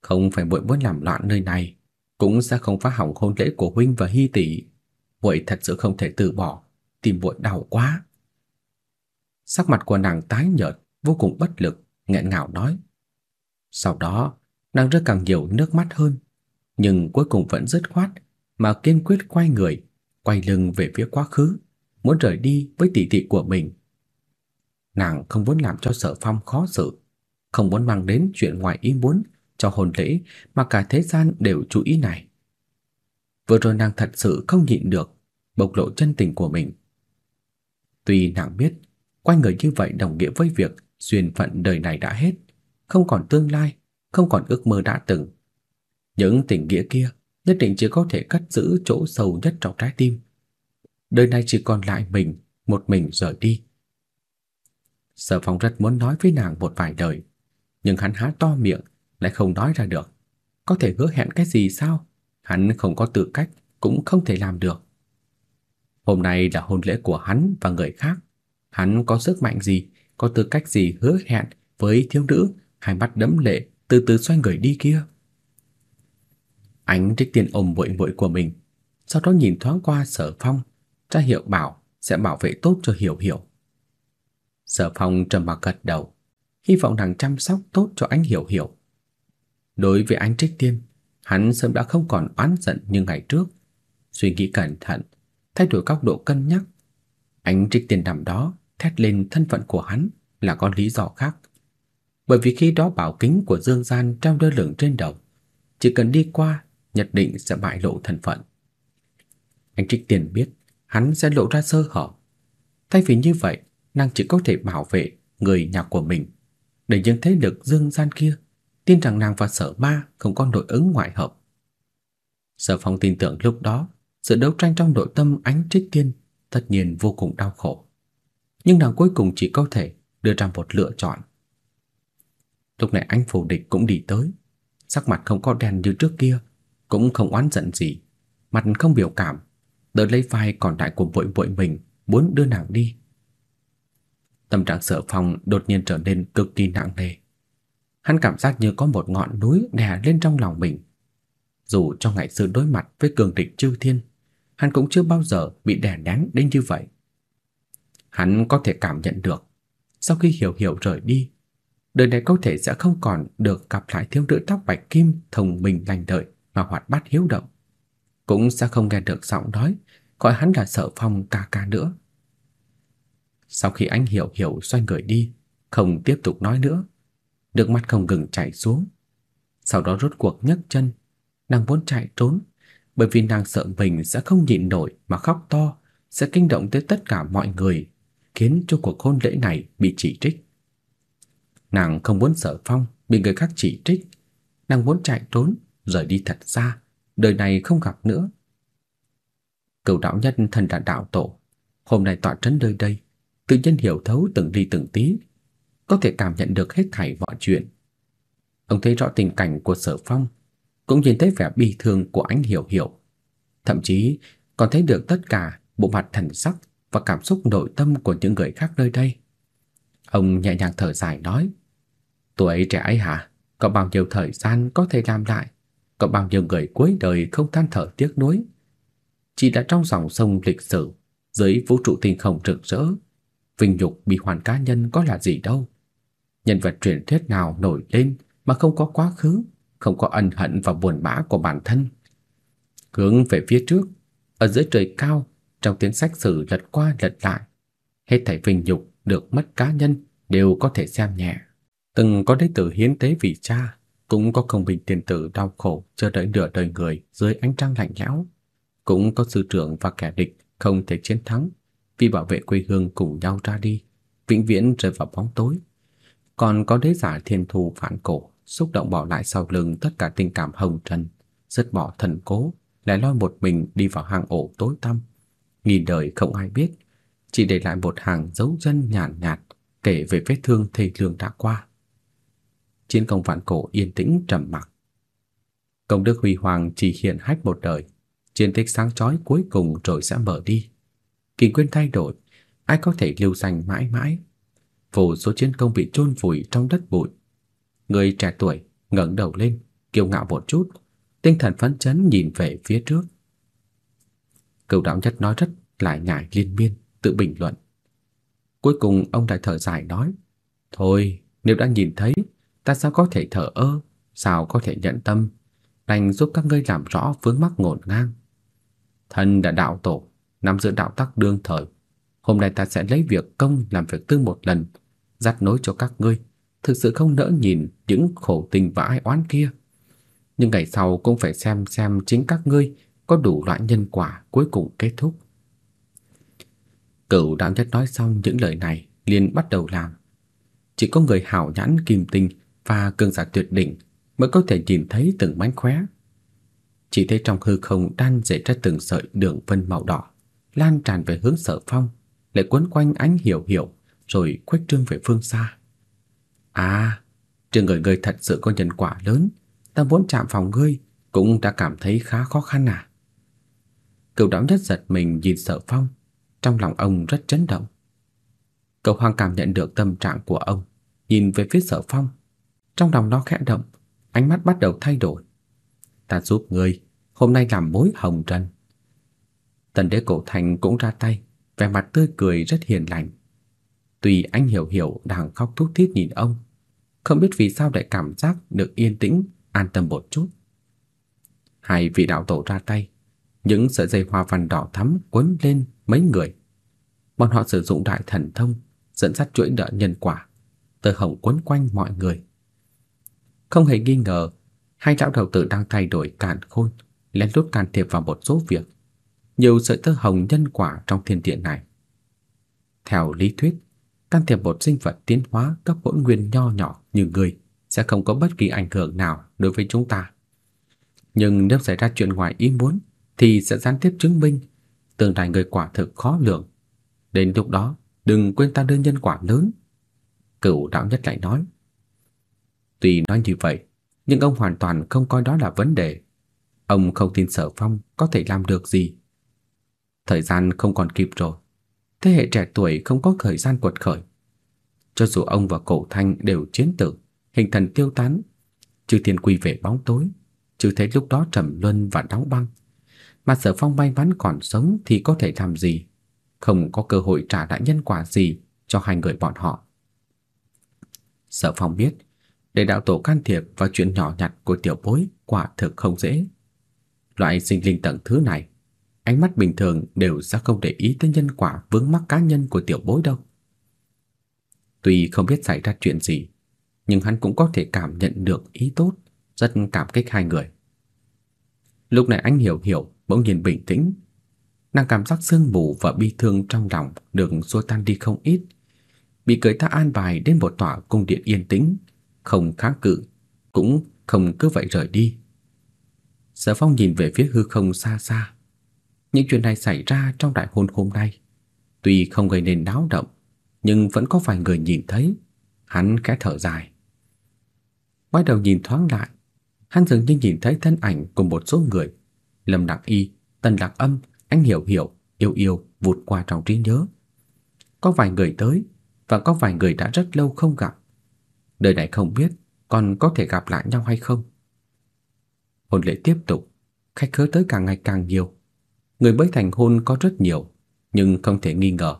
Không phải vội vội làm loạn nơi này, cũng sẽ không phá hỏng hôn lễ của huynh và hi tỷ. Vậy thật sự không thể từ bỏ, tìm vội đau quá. Sắc mặt của nàng tái nhợt, vô cùng bất lực, nghẹn ngào nói. Sau đó, nàng rơi càng nhiều nước mắt hơn, nhưng cuối cùng vẫn dứt khoát mà kiên quyết quay người, quay lưng về phía quá khứ muốn rời đi với tỷ tỷ của mình. Nàng không muốn làm cho Sở Phong khó xử, không muốn mang đến chuyện ngoài ý muốn cho hôn lễ mà cả thế gian đều chú ý này. Vừa rồi nàng thật sự không nhịn được, bộc lộ chân tình của mình. Tuy nàng biết, quay người như vậy đồng nghĩa với việc duyên phận đời này đã hết, không còn tương lai, không còn ước mơ đã từng. Những tình nghĩa kia nhất định chỉ có thể cất giữ chỗ sâu nhất trong trái tim đời này chỉ còn lại mình, một mình rời đi. Sở Phong rất muốn nói với nàng một vài lời, nhưng hắn há to miệng lại không nói ra được. Có thể hứa hẹn cái gì sao? Hắn không có tư cách, cũng không thể làm được. Hôm nay là hôn lễ của hắn và người khác, hắn có sức mạnh gì, có tư cách gì hứa hẹn với thiếu nữ, hai mắt đẫm lệ từ từ xoay người đi kia. Ánh Trích tiền ôm muội muội của mình, sau đó nhìn thoáng qua Sở Phong, cha hiệu bảo sẽ bảo vệ tốt cho Hiểu Hiểu. Sở Phong trầm mặc gật đầu, hy vọng nàng chăm sóc tốt cho anh Hiểu Hiểu. Đối với anh Trích Tiêm, hắn sớm đã không còn oán giận như ngày trước. Suy nghĩ cẩn thận, thay đổi góc độ cân nhắc, anh Trích Tiêm nằm đó thét lên thân phận của hắn là có lý do khác. Bởi vì khi đó bảo kính của Dương Gian trong lơ lượng trên đầu, chỉ cần đi qua, nhất định sẽ bại lộ thân phận. Anh Trích Tiền biết hắn sẽ lộ ra sơ hở. Thay vì như vậy, nàng chỉ có thể bảo vệ người nhà của mình, để những thế lực dương gian kia tin rằng nàng và Sở Ba không có nội ứng ngoại hợp. Sở Phong tin tưởng lúc đó, sự đấu tranh trong nội tâm Ánh Trích Tiên tất nhiên vô cùng đau khổ. Nhưng nàng cuối cùng chỉ có thể đưa ra một lựa chọn. Lúc này anh phù địch cũng đi tới, sắc mặt không có đèn như trước kia, cũng không oán giận gì, mặt không biểu cảm, Tớ lấy vai còn lại của vội vội mình Muốn đưa nàng đi Tâm trạng sở phòng đột nhiên trở nên cực kỳ nặng nề Hắn cảm giác như có một ngọn núi đè lên trong lòng mình Dù trong ngày xưa đối mặt với cường địch chư thiên Hắn cũng chưa bao giờ bị đè nén đến như vậy Hắn có thể cảm nhận được Sau khi hiểu hiểu rời đi Đời này có thể sẽ không còn được gặp lại thiếu nữ tóc bạch kim Thông minh lành đợi mà hoạt bát hiếu động cũng sẽ không nghe được giọng nói gọi hắn là Sở Phong ca ca nữa. Sau khi anh hiểu hiểu xoay người đi, không tiếp tục nói nữa, nước mắt không ngừng chảy xuống. Sau đó rốt cuộc nhấc chân, nàng vốn chạy trốn, bởi vì nàng sợ mình sẽ không nhịn nổi mà khóc to, sẽ kinh động tới tất cả mọi người, khiến cho cuộc hôn lễ này bị chỉ trích. Nàng không muốn Sở Phong bị người khác chỉ trích, nàng muốn chạy trốn, rời đi thật xa, đời này không gặp nữa. Cầu đạo nhân thần đạn đạo tổ, hôm nay tọa trấn nơi đây, tự nhiên hiểu thấu từng ly từng tí, có thể cảm nhận được hết thảy mọi chuyện. Ông thấy rõ tình cảnh của Sở Phong, cũng nhìn thấy vẻ bi thương của anh Hiểu Hiểu, thậm chí còn thấy được tất cả bộ mặt thần sắc và cảm xúc nội tâm của những người khác nơi đây. Ông nhẹ nhàng thở dài nói: "Tuổi trẻ ấy hả, có bao nhiêu thời gian có thể làm lại có bao nhiêu người cuối đời không than thở tiếc nuối. Chỉ đã trong dòng sông lịch sử, dưới vũ trụ tinh không rực rỡ, vinh nhục bị hoàn cá nhân có là gì đâu. Nhân vật truyền thuyết nào nổi lên mà không có quá khứ, không có ân hận và buồn bã của bản thân. Hướng về phía trước, ở dưới trời cao, trong tiếng sách sử lật qua lật lại, hết thảy vinh nhục được mất cá nhân đều có thể xem nhẹ. Từng có đế tử hiến tế vì cha, cũng có công bình tiền tử đau khổ chờ đợi nửa đời người dưới ánh trăng lạnh lẽo, cũng có sư trưởng và kẻ địch không thể chiến thắng vì bảo vệ quê hương cùng nhau ra đi, vĩnh viễn rơi vào bóng tối. Còn có đế giả thiên thù phản cổ, xúc động bỏ lại sau lưng tất cả tình cảm hồng trần, dứt bỏ thần cố, lại loi một mình đi vào hang ổ tối tăm, nghìn đời không ai biết, chỉ để lại một hàng dấu chân nhàn nhạt, nhạt kể về vết thương thê lương đã qua. Chiến công vạn cổ yên tĩnh trầm mặc. Công đức huy hoàng chỉ hiện hách một đời, chiến tích sáng chói cuối cùng rồi sẽ mở đi. Kỳ quyên thay đổi, ai có thể lưu danh mãi mãi. Vô số chiến công bị chôn vùi trong đất bụi. Người trẻ tuổi ngẩng đầu lên, kiêu ngạo một chút, tinh thần phấn chấn nhìn về phía trước. Cửu đạo nhất nói rất lại nhải liên miên, tự bình luận. Cuối cùng ông đại thở dài nói: "Thôi, nếu đã nhìn thấy ta sao có thể thở ơ, sao có thể nhẫn tâm, đành giúp các ngươi làm rõ vướng mắc ngổn ngang. Thần đã đạo tổ, nắm giữ đạo tắc đương thời, hôm nay ta sẽ lấy việc công làm việc tư một lần, dắt nối cho các ngươi, thực sự không nỡ nhìn những khổ tình và ai oán kia. Nhưng ngày sau cũng phải xem xem chính các ngươi có đủ loại nhân quả cuối cùng kết thúc. Cửu đạo nhất nói xong những lời này liền bắt đầu làm. Chỉ có người hảo nhãn kìm tình và cường giả tuyệt đỉnh mới có thể nhìn thấy từng mảnh khóe. Chỉ thấy trong hư không đan dệt ra từng sợi đường vân màu đỏ, lan tràn về hướng Sở Phong, lại quấn quanh ánh hiểu hiểu rồi khuếch trương về phương xa. À, trường người ngươi thật sự có nhân quả lớn, ta vốn chạm phòng ngươi cũng đã cảm thấy khá khó khăn à. Cửu đạo nhất giật mình nhìn Sở Phong, trong lòng ông rất chấn động. Cậu Hoàng cảm nhận được tâm trạng của ông, nhìn về phía Sở Phong, trong lòng nó khẽ động, ánh mắt bắt đầu thay đổi. Ta giúp ngươi, hôm nay làm mối hồng trần. Tần đế cổ thành cũng ra tay, vẻ mặt tươi cười rất hiền lành. Tuy anh hiểu hiểu đang khóc thút thít nhìn ông, không biết vì sao lại cảm giác được yên tĩnh, an tâm một chút. Hai vị đạo tổ ra tay, những sợi dây hoa văn đỏ thắm quấn lên mấy người. Bọn họ sử dụng đại thần thông, dẫn dắt chuỗi nợ nhân quả, tơ hồng quấn quanh mọi người. Không hề nghi ngờ, hai lão đầu tử đang thay đổi càn khôn, lén lút can thiệp vào một số việc. Nhiều sợi tơ hồng nhân quả trong thiên địa này. Theo lý thuyết, can thiệp một sinh vật tiến hóa cấp hỗn nguyên nho nhỏ như người sẽ không có bất kỳ ảnh hưởng nào đối với chúng ta. Nhưng nếu xảy ra chuyện ngoài ý muốn thì sẽ gián tiếp chứng minh tương lai người quả thực khó lường. Đến lúc đó, đừng quên ta đưa nhân quả lớn." Cửu đạo nhất lại nói. Tuy nói như vậy, nhưng ông hoàn toàn không coi đó là vấn đề. Ông không tin Sở Phong có thể làm được gì. Thời gian không còn kịp rồi. Thế hệ trẻ tuổi không có thời gian quật khởi. Cho dù ông và Cổ Thanh đều chiến tử, hình thần tiêu tán, trừ thiên quy về bóng tối, trừ thế lúc đó trầm luân và đóng băng. Mà Sở Phong may mắn còn sống thì có thể làm gì? Không có cơ hội trả lại nhân quả gì cho hai người bọn họ. Sở Phong biết, để đạo tổ can thiệp vào chuyện nhỏ nhặt của tiểu bối quả thực không dễ. Loại sinh linh tầng thứ này, ánh mắt bình thường đều sẽ không để ý tới nhân quả vướng mắc cá nhân của tiểu bối đâu. Tuy không biết xảy ra chuyện gì, nhưng hắn cũng có thể cảm nhận được ý tốt, rất cảm kích hai người. Lúc này anh hiểu hiểu bỗng nhiên bình tĩnh, năng cảm giác sương mù và bi thương trong lòng được xua tan đi không ít, bị cởi ta an bài đến một tòa cung điện yên tĩnh không kháng cự, cũng không cứ vậy rời đi. Sở Phong nhìn về phía hư không xa xa. Những chuyện này xảy ra trong đại hôn hôm nay, tuy không gây nên náo động, nhưng vẫn có vài người nhìn thấy, hắn khẽ thở dài. Quay đầu nhìn thoáng lại, hắn dường như nhìn thấy thân ảnh của một số người, Lâm Đặng Y, Tần Lạc Âm, anh Hiểu Hiểu, Yêu Yêu vụt qua trong trí nhớ. Có vài người tới và có vài người đã rất lâu không gặp. Đời này không biết còn có thể gặp lại nhau hay không. Hôn lễ tiếp tục, khách khứa tới càng ngày càng nhiều. Người mới thành hôn có rất nhiều, nhưng không thể nghi ngờ,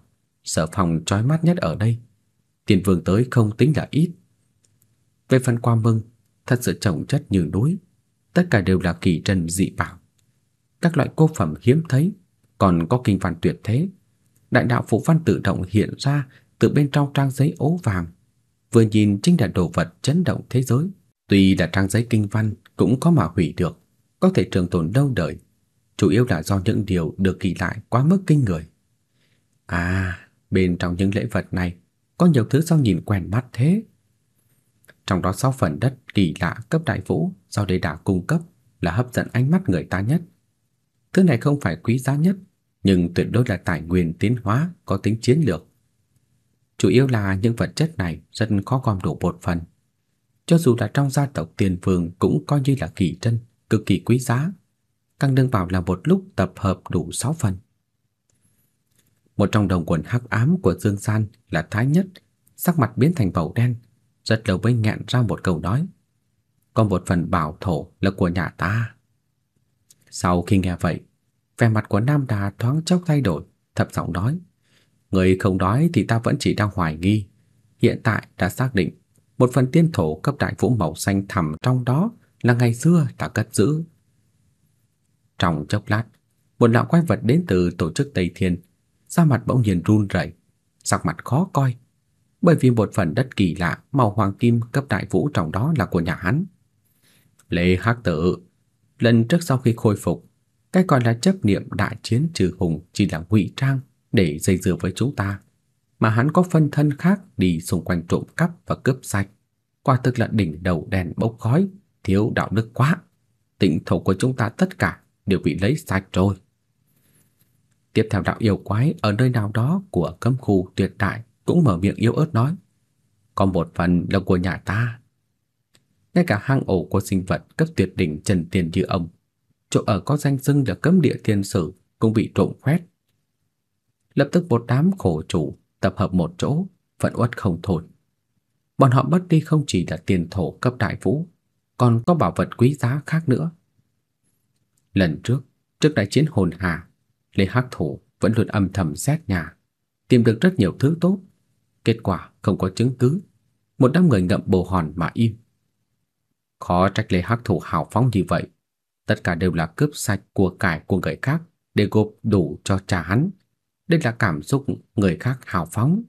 sở phòng trói mắt nhất ở đây. Tiền vương tới không tính là ít. Về phần qua mừng, thật sự trọng chất như núi, tất cả đều là kỳ trần dị bảo. Các loại cố phẩm hiếm thấy, còn có kinh văn tuyệt thế. Đại đạo phụ văn tự động hiện ra từ bên trong trang giấy ố vàng vừa nhìn chính là đồ vật chấn động thế giới, tuy là trang giấy kinh văn cũng có mà hủy được, có thể trường tồn lâu đời, chủ yếu là do những điều được ghi lại quá mức kinh người. À, bên trong những lễ vật này có nhiều thứ sao nhìn quen mắt thế. Trong đó sáu phần đất kỳ lạ cấp đại vũ do đế đà cung cấp là hấp dẫn ánh mắt người ta nhất. Thứ này không phải quý giá nhất, nhưng tuyệt đối là tài nguyên tiến hóa có tính chiến lược Chủ yếu là những vật chất này rất khó gom đủ một phần. Cho dù là trong gia tộc tiền vương cũng coi như là kỳ trân, cực kỳ quý giá. Căng đương vào là một lúc tập hợp đủ 6 phần. Một trong đồng quần hắc ám của Dương San là Thái Nhất, sắc mặt biến thành màu đen, rất lâu mới nghẹn ra một câu nói. Còn một phần bảo thổ là của nhà ta. Sau khi nghe vậy, vẻ mặt của Nam Đà thoáng chốc thay đổi, thấp giọng nói. Người không đói thì ta vẫn chỉ đang hoài nghi. Hiện tại đã xác định, một phần tiên thổ cấp đại vũ màu xanh thẳm trong đó là ngày xưa ta cất giữ. Trong chốc lát, một lão quái vật đến từ tổ chức Tây Thiên, da mặt bỗng nhiên run rẩy, sắc mặt khó coi, bởi vì một phần đất kỳ lạ màu hoàng kim cấp đại vũ trong đó là của nhà hắn. Lê Hắc Tử, lần trước sau khi khôi phục, cái còn là chấp niệm đại chiến trừ hùng chỉ là ngụy trang để dây dưa với chúng ta, mà hắn có phân thân khác đi xung quanh trộm cắp và cướp sạch, quả thực là đỉnh đầu đèn bốc khói, thiếu đạo đức quá. Tịnh thổ của chúng ta tất cả đều bị lấy sạch rồi. Tiếp theo đạo yêu quái ở nơi nào đó của cấm khu tuyệt đại cũng mở miệng yếu ớt nói: "Còn một phần là của nhà ta." Ngay cả hang ổ của sinh vật cấp tuyệt đỉnh Trần Tiền như ông, chỗ ở có danh xưng là cấm địa thiên sử cũng bị trộm khoét lập tức một đám khổ chủ tập hợp một chỗ, vẫn uất không thôi. Bọn họ mất đi không chỉ là tiền thổ cấp đại vũ, còn có bảo vật quý giá khác nữa. Lần trước, trước đại chiến hồn hà, Lê Hắc thủ vẫn luôn âm thầm xét nhà, tìm được rất nhiều thứ tốt, kết quả không có chứng cứ, một đám người ngậm bồ hòn mà im. Khó trách Lê Hắc thủ hào phóng như vậy, tất cả đều là cướp sạch của cải của người khác để gộp đủ cho trả hắn. Đây là cảm xúc người khác hào phóng.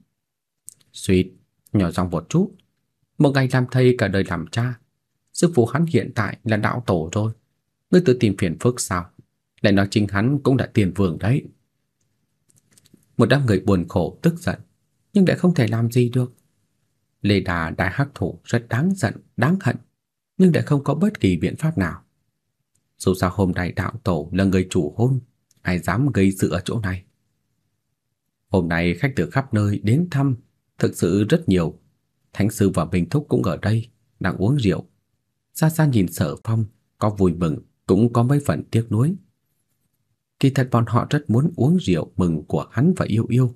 Suýt, nhỏ giọng một chút. Một ngày làm thầy cả đời làm cha. Sư phụ hắn hiện tại là đạo tổ rồi. Ngươi tự tìm phiền phức sao? Lại nói chính hắn cũng đã tiền vương đấy. Một đám người buồn khổ tức giận, nhưng lại không thể làm gì được. Lê Đà đại hắc thủ rất đáng giận, đáng hận, nhưng lại không có bất kỳ biện pháp nào. Dù sao hôm nay đạo tổ là người chủ hôn, ai dám gây sự ở chỗ này. Hôm nay khách từ khắp nơi đến thăm, thực sự rất nhiều. Thánh sư và Bình Thúc cũng ở đây, đang uống rượu. Xa xa nhìn Sở Phong, có vui mừng, cũng có mấy phần tiếc nuối. Kỳ thật bọn họ rất muốn uống rượu mừng của hắn và yêu yêu.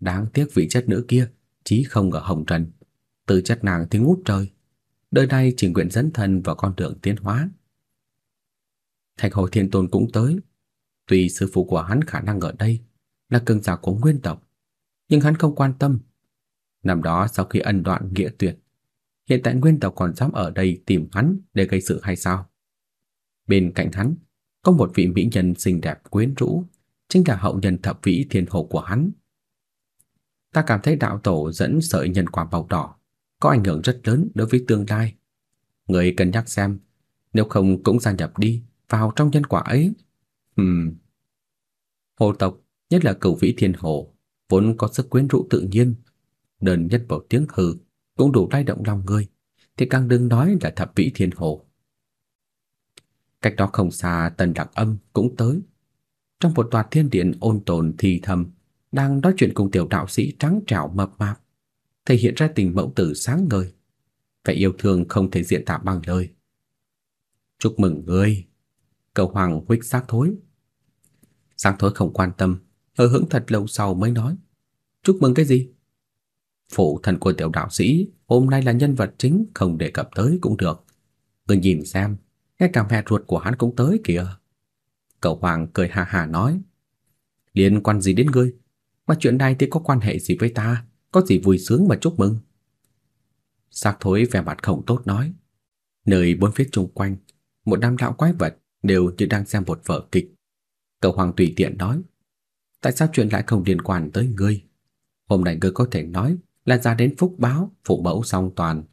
Đáng tiếc vị chất nữ kia, chí không ở hồng trần. Từ chất nàng thì ngút trời. Đời này chỉ nguyện dẫn thân vào con đường tiến hóa. Thạch Hồ Thiên Tôn cũng tới. tùy sư phụ của hắn khả năng ở đây, là cường giả của nguyên tộc, nhưng hắn không quan tâm. Năm đó sau khi ân đoạn nghĩa tuyệt, hiện tại nguyên tộc còn dám ở đây tìm hắn để gây sự hay sao? Bên cạnh hắn, có một vị mỹ nhân xinh đẹp quyến rũ, chính là hậu nhân thập vĩ thiên hồ của hắn. Ta cảm thấy đạo tổ dẫn sợi nhân quả màu đỏ có ảnh hưởng rất lớn đối với tương lai. Người cần nhắc xem, nếu không cũng gia nhập đi vào trong nhân quả ấy. Ừm. Hồ tộc nhất là cửu vĩ thiên hồ vốn có sức quyến rũ tự nhiên, đơn nhất một tiếng hừ cũng đủ lay động lòng người, thì càng đừng nói là thập vĩ thiên hồ. Cách đó không xa tần đặc âm cũng tới. Trong một tòa thiên điện ôn tồn thì thầm, đang nói chuyện cùng tiểu đạo sĩ trắng trẻo mập mạp, thể hiện ra tình mẫu tử sáng ngời. Vẻ yêu thương không thể diễn tả bằng lời. Chúc mừng ngươi. Cầu hoàng huyết xác thối. Sáng thối không quan tâm, hờ hững thật lâu sau mới nói, "Chúc mừng cái gì?" Phụ thần của tiểu đạo sĩ hôm nay là nhân vật chính không đề cập tới cũng được. Người nhìn xem, cái cảm mẹ ruột của hắn cũng tới kìa. Cậu Hoàng cười hà hà nói, liên quan gì đến ngươi? Mà chuyện này thì có quan hệ gì với ta? Có gì vui sướng mà chúc mừng? Sạc thối vẻ mặt không tốt nói. Nơi bốn phía chung quanh, một đám đạo quái vật đều như đang xem một vở kịch. Cậu Hoàng tùy tiện nói tại sao chuyện lại không liên quan tới ngươi? Hôm nay ngươi có thể nói là ra đến phúc báo, phụ mẫu song toàn.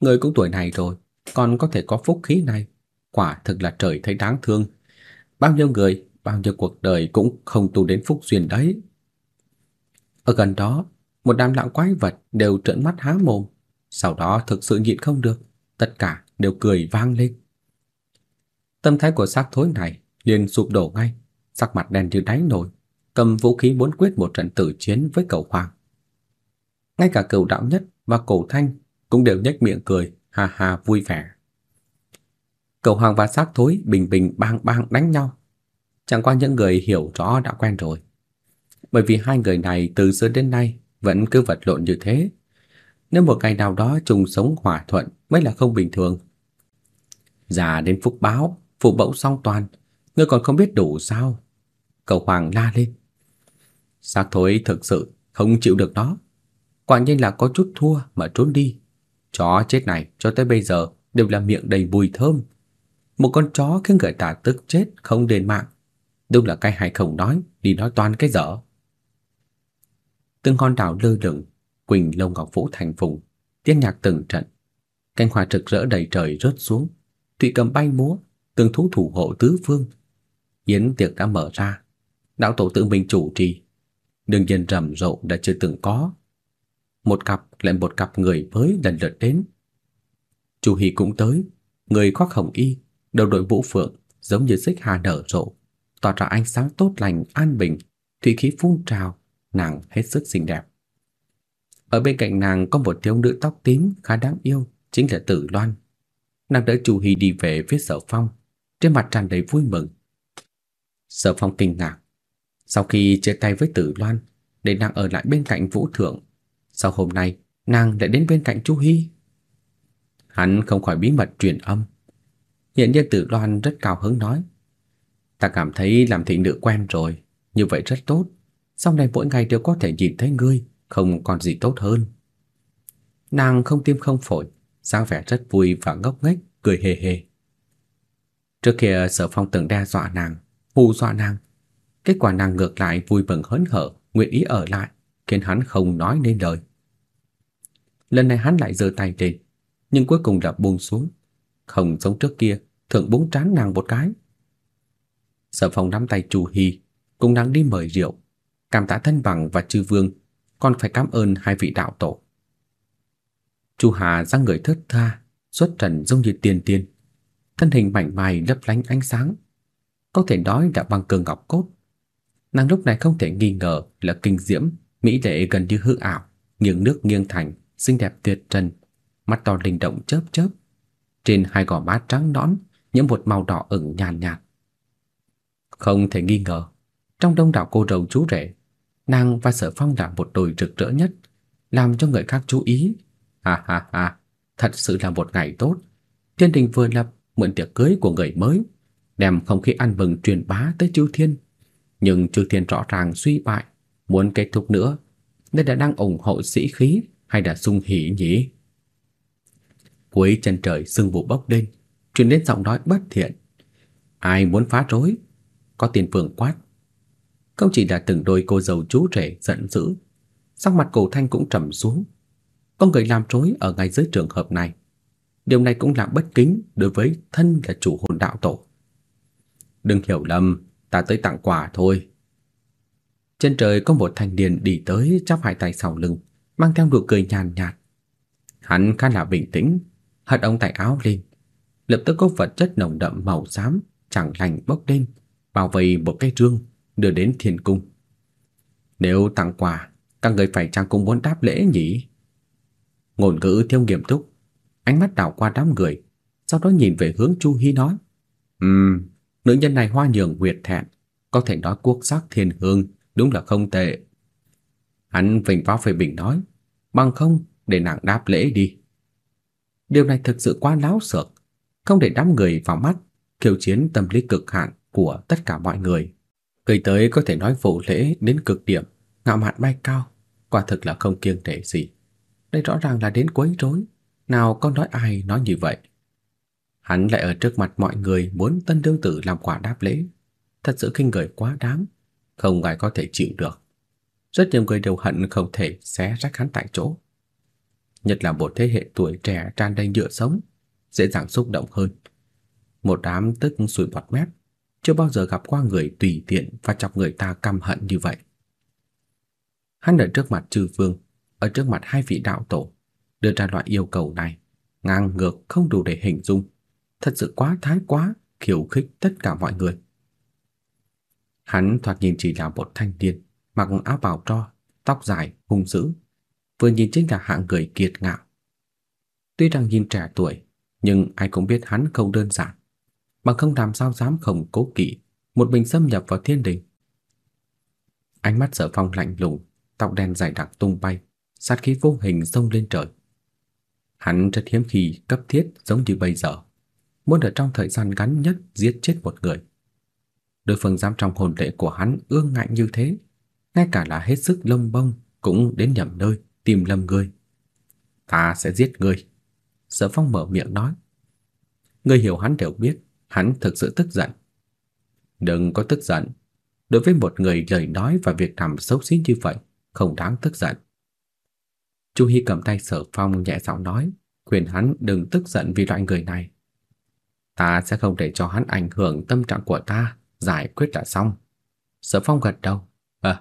Ngươi cũng tuổi này rồi, còn có thể có phúc khí này, quả thực là trời thấy đáng thương. Bao nhiêu người, bao nhiêu cuộc đời cũng không tu đến phúc duyên đấy. Ở gần đó, một đám lão quái vật đều trợn mắt há mồm, sau đó thực sự nhịn không được, tất cả đều cười vang lên. Tâm thái của xác thối này liền sụp đổ ngay, sắc mặt đen như đáy nổi, cầm vũ khí bốn quyết một trận tử chiến với cậu Hoàng. Ngay cả cậu đạo nhất và cổ thanh cũng đều nhếch miệng cười, ha ha vui vẻ. Cậu Hoàng và xác thối bình bình bang bang đánh nhau. Chẳng qua những người hiểu rõ đã quen rồi. Bởi vì hai người này từ xưa đến nay vẫn cứ vật lộn như thế. Nếu một ngày nào đó chung sống hòa thuận mới là không bình thường. Già đến phúc báo, phụ bẫu song toàn, ngươi còn không biết đủ sao? Cậu Hoàng la lên. Xác thối thực sự không chịu được nó. Quả nhiên là có chút thua mà trốn đi. Chó chết này cho tới bây giờ đều là miệng đầy mùi thơm. Một con chó khiến người ta tức chết không đền mạng. Đúng là cái hài không nói, đi nói toàn cái dở. Từng hòn đảo lơ lửng, quỳnh lông ngọc vũ thành phùng tiếng nhạc từng trận. Cánh hoa rực rỡ đầy trời rớt xuống, thủy cầm bay múa, từng thú thủ hộ tứ phương. Yến tiệc đã mở ra, đạo tổ tự mình chủ trì, đương nhiên rầm rộ đã chưa từng có. Một cặp lại một cặp người mới lần lượt đến. Chu hy cũng tới, người khoác hồng y, đầu đội vũ phượng, giống như xích hà nở rộ, tỏa ra ánh sáng tốt lành an bình, thủy khí phun trào, nàng hết sức xinh đẹp. Ở bên cạnh nàng có một thiếu nữ tóc tím khá đáng yêu, chính là Tử Loan. Nàng đỡ Chu hy đi về phía Sở Phong, trên mặt tràn đầy vui mừng. Sở Phong kinh ngạc, sau khi chia tay với Tử Loan, để nàng ở lại bên cạnh Vũ Thượng, sau hôm nay nàng lại đến bên cạnh Chu Hi. Hắn không khỏi bí mật truyền âm. Hiện nhiên Tử Loan rất cao hứng nói: "Ta cảm thấy làm thị nữ quen rồi, như vậy rất tốt, sau này mỗi ngày đều có thể nhìn thấy ngươi, không còn gì tốt hơn." Nàng không tim không phổi, dáng vẻ rất vui và ngốc nghếch, cười hề hề. Trước kia Sở Phong từng đe dọa nàng, hù dọa nàng, Kết quả nàng ngược lại vui mừng hớn hở, nguyện ý ở lại, khiến hắn không nói nên lời. Lần này hắn lại giơ tay lên, nhưng cuối cùng lại buông xuống, không giống trước kia, thượng búng trán nàng một cái. Sở Phong nắm tay Chu Hi, cùng nàng đi mời rượu, cảm tạ thân bằng và chư vương, còn phải cảm ơn hai vị đạo tổ. Chu Hà ra người thướt tha, xuất trần dung như tiền tiên, thân hình mảnh mai lấp lánh ánh sáng, có thể nói đã bằng cường ngọc cốt Nàng lúc này không thể nghi ngờ là kinh diễm, mỹ lệ gần như hư ảo, nghiêng nước nghiêng thành, xinh đẹp tuyệt trần, mắt to linh động chớp chớp, trên hai gò má trắng nõn nhiễm một màu đỏ ửng nhàn nhạt, Không thể nghi ngờ, trong đông đảo cô rầu chú rể, nàng và Sở Phong là một đôi rực rỡ nhất, làm cho người khác chú ý. Ha ha ha, thật sự là một ngày tốt. Thiên đình vừa lập mượn tiệc cưới của người mới, đem không khí ăn mừng truyền bá tới chư thiên nhưng Trư Thiên rõ ràng suy bại, muốn kết thúc nữa, đây đã đang ủng hộ sĩ khí hay đã sung hỉ nhỉ? Cuối chân trời sương vụ bốc lên, truyền đến giọng nói bất thiện. Ai muốn phá rối? Có tiền phượng quát. Không chỉ là từng đôi cô dâu chú rể giận dữ, sắc mặt Cổ Thanh cũng trầm xuống. Có người làm rối ở ngay dưới trường hợp này. Điều này cũng là bất kính đối với thân là chủ hồn đạo tổ. Đừng hiểu lầm, ta tới tặng quà thôi. Trên trời có một thanh niên đi tới chắp hai tay sau lưng, mang theo nụ cười nhàn nhạt. Hắn khá là bình tĩnh, hất ông tay áo lên, lập tức có vật chất nồng đậm màu xám chẳng lành bốc lên, bao vây một cái rương đưa đến thiên cung. Nếu tặng quà, các người phải trang cung muốn đáp lễ nhỉ? Ngôn ngữ thiêu nghiêm túc, ánh mắt đảo qua đám người, sau đó nhìn về hướng Chu Hi nói: "Ừm, Nữ nhân này hoa nhường huyệt thẹn, có thể nói quốc sắc thiên hương, đúng là không tệ. Hắn vịnh vào phê bình nói, bằng không để nàng đáp lễ đi. Điều này thực sự quá láo xược, không để đám người vào mắt, kiêu chiến tâm lý cực hạn của tất cả mọi người. Cây tới có thể nói vụ lễ đến cực điểm, ngạo mạn bay cao, quả thực là không kiêng thể gì. Đây rõ ràng là đến quấy rối, nào có nói ai nói như vậy. Hắn lại ở trước mặt mọi người muốn tân đương tử làm quả đáp lễ, thật sự kinh người quá đáng, không ai có thể chịu được. Rất nhiều người đều hận không thể xé rách hắn tại chỗ. Nhất là một thế hệ tuổi trẻ tràn đầy dựa sống, dễ dàng xúc động hơn. Một đám tức sủi bọt mép, chưa bao giờ gặp qua người tùy tiện và chọc người ta căm hận như vậy. Hắn ở trước mặt Trừ Vương, ở trước mặt hai vị đạo tổ, đưa ra loại yêu cầu này, ngang ngược không đủ để hình dung thật sự quá thái quá, khiêu khích tất cả mọi người. Hắn thoạt nhìn chỉ là một thanh niên, mặc áo bào tro, tóc dài, hung dữ, vừa nhìn chính là hạng người kiệt ngạo. Tuy rằng nhìn trẻ tuổi, nhưng ai cũng biết hắn không đơn giản, mà không làm sao dám không cố kỵ một mình xâm nhập vào thiên đình. Ánh mắt Sở Phong lạnh lùng, tóc đen dài đặc tung bay, sát khí vô hình xông lên trời. Hắn rất hiếm khi cấp thiết giống như bây giờ muốn ở trong thời gian ngắn nhất giết chết một người. Đối phương dám trong hồn lệ của hắn ương ngạnh như thế, ngay cả là hết sức lông bông cũng đến nhầm nơi tìm lầm người. Ta sẽ giết người. Sở Phong mở miệng nói. Người hiểu hắn đều biết, hắn thực sự tức giận. Đừng có tức giận. Đối với một người lời nói và việc làm xấu xí như vậy, không đáng tức giận. Chu Hi cầm tay Sở Phong nhẹ giọng nói, khuyên hắn đừng tức giận vì loại người này. Ta sẽ không để cho hắn ảnh hưởng tâm trạng của ta, giải quyết là xong. Sở Phong gật đầu.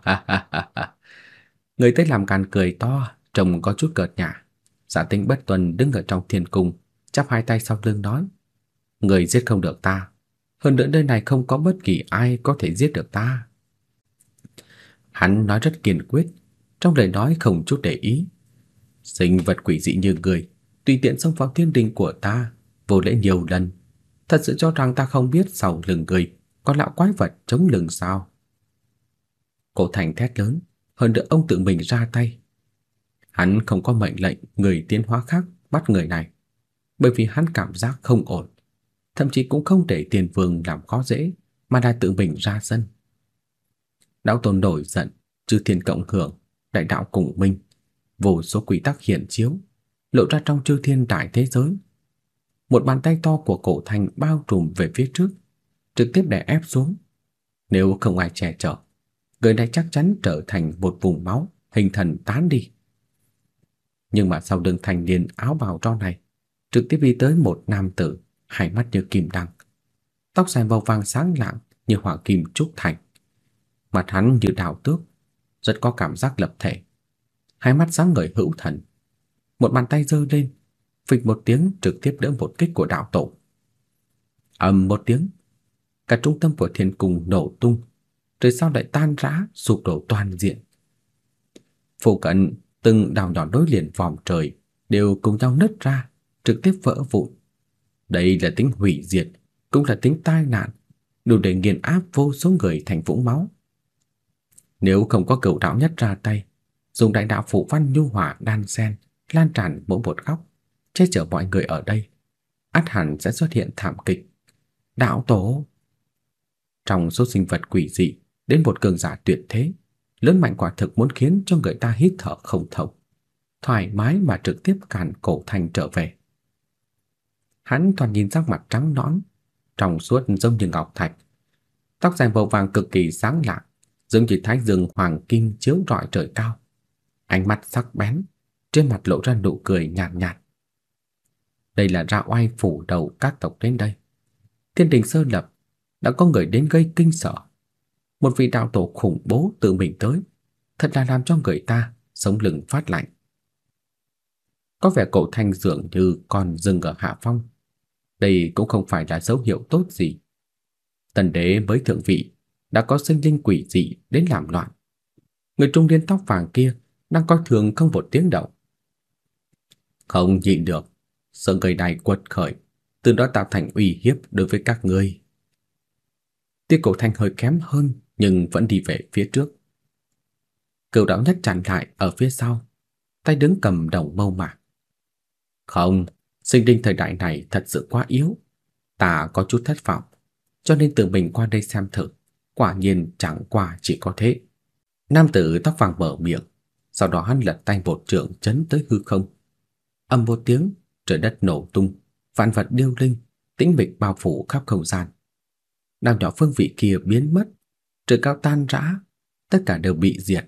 Người tới làm càn cười to, trông có chút cợt nhả. Giả tinh bất tuần đứng ở trong thiên cung, chắp hai tay sau lưng nói. Người giết không được ta. Hơn nữa nơi này không có bất kỳ ai có thể giết được ta. Hắn nói rất kiên quyết, trong lời nói không chút để ý. Sinh vật quỷ dị như người, tùy tiện xông vào thiên đình của ta, vô lễ nhiều lần Thật sự cho rằng ta không biết sau lưng người có lão quái vật chống lưng sao? Cổ Thành thét lớn, hơn nữa ông tự mình ra tay. Hắn không có mệnh lệnh người tiến hóa khác bắt người này, bởi vì hắn cảm giác không ổn, thậm chí cũng không để tiền vương làm khó dễ, mà đã tự mình ra sân. Đạo tôn nổi giận, chư thiên cộng hưởng, đại đạo cùng minh, vô số quy tắc hiện chiếu, lộ ra trong chư thiên đại thế giới, một bàn tay to của Cổ Thành bao trùm về phía trước, trực tiếp đè ép xuống. Nếu không ai che chở, người này chắc chắn trở thành một vùng máu, hình thần tán đi. Nhưng mà sau đường thành niên áo bào tro này, trực tiếp đi tới một nam tử, hai mắt như kim đăng, tóc dài màu vàng sáng lạng như hỏa kim trúc thành. Mặt hắn như đào tước, rất có cảm giác lập thể. Hai mắt sáng ngời hữu thần. Một bàn tay giơ lên, phịch một tiếng trực tiếp đỡ một kích của đạo tổ. Ầm một tiếng, cả trung tâm của thiên cung nổ tung, rồi sau lại tan rã, sụp đổ toàn diện. Phụ cận từng đảo nhỏ nối liền vòng trời đều cùng nhau nứt ra, trực tiếp vỡ vụn. Đây là tính hủy diệt, cũng là tính tai nạn, đủ để nghiền áp vô số người thành vũng máu. Nếu không có cửu đạo nhất ra tay, dùng đại đạo phụ văn nhu hỏa đan sen lan tràn mỗi một góc, che chở mọi người ở đây, ắt hẳn sẽ xuất hiện thảm kịch. Đạo tổ. Trong số sinh vật quỷ dị, đến một cường giả tuyệt thế, lớn mạnh quả thực muốn khiến cho người ta hít thở không thông, thoải mái mà trực tiếp cản cổ thành trở về. Hắn toàn nhìn sắc mặt trắng nõn, trong suốt giống như ngọc thạch, tóc dài màu vàng cực kỳ sáng lạ, giống như thái dương hoàng kim chiếu rọi trời cao. Ánh mắt sắc bén, trên mặt lộ ra nụ cười nhàn nhạt, nhạt. Đây là ra oai phủ đầu các tộc đến đây. Thiên đình sơ lập, đã có người đến gây kinh sợ. Một vị đạo tổ khủng bố tự mình tới, thật là làm cho người ta sống lưng phát lạnh. Có vẻ cậu Thanh dường như còn dừng ở hạ phong. Đây cũng không phải là dấu hiệu tốt gì. Tần đế mới thượng vị, đã có sinh linh quỷ dị đến làm loạn. Người trung niên tóc vàng kia đang coi thường không một tiếng động. Không nhịn được, sợ người này quật khởi, từ đó tạo thành uy hiếp đối với các ngươi. Tiết Cổ Thanh hơi kém hơn nhưng vẫn đi về phía trước. Cửu đạo nhất chặn lại ở phía sau, tay đứng cầm đồng mâu mạc. Không, sinh linh thời đại này thật sự quá yếu, ta có chút thất vọng, cho nên tự mình qua đây xem thử, quả nhiên chẳng qua chỉ có thế. Nam tử tóc vàng mở miệng, sau đó hắn lật tay một trưởng chấn tới hư không. Âm một tiếng, trời đất nổ tung, vạn vật điêu linh, tĩnh mịch bao phủ khắp không gian. Nam nhỏ phương vị kia biến mất, trời cao tan rã, tất cả đều bị diệt.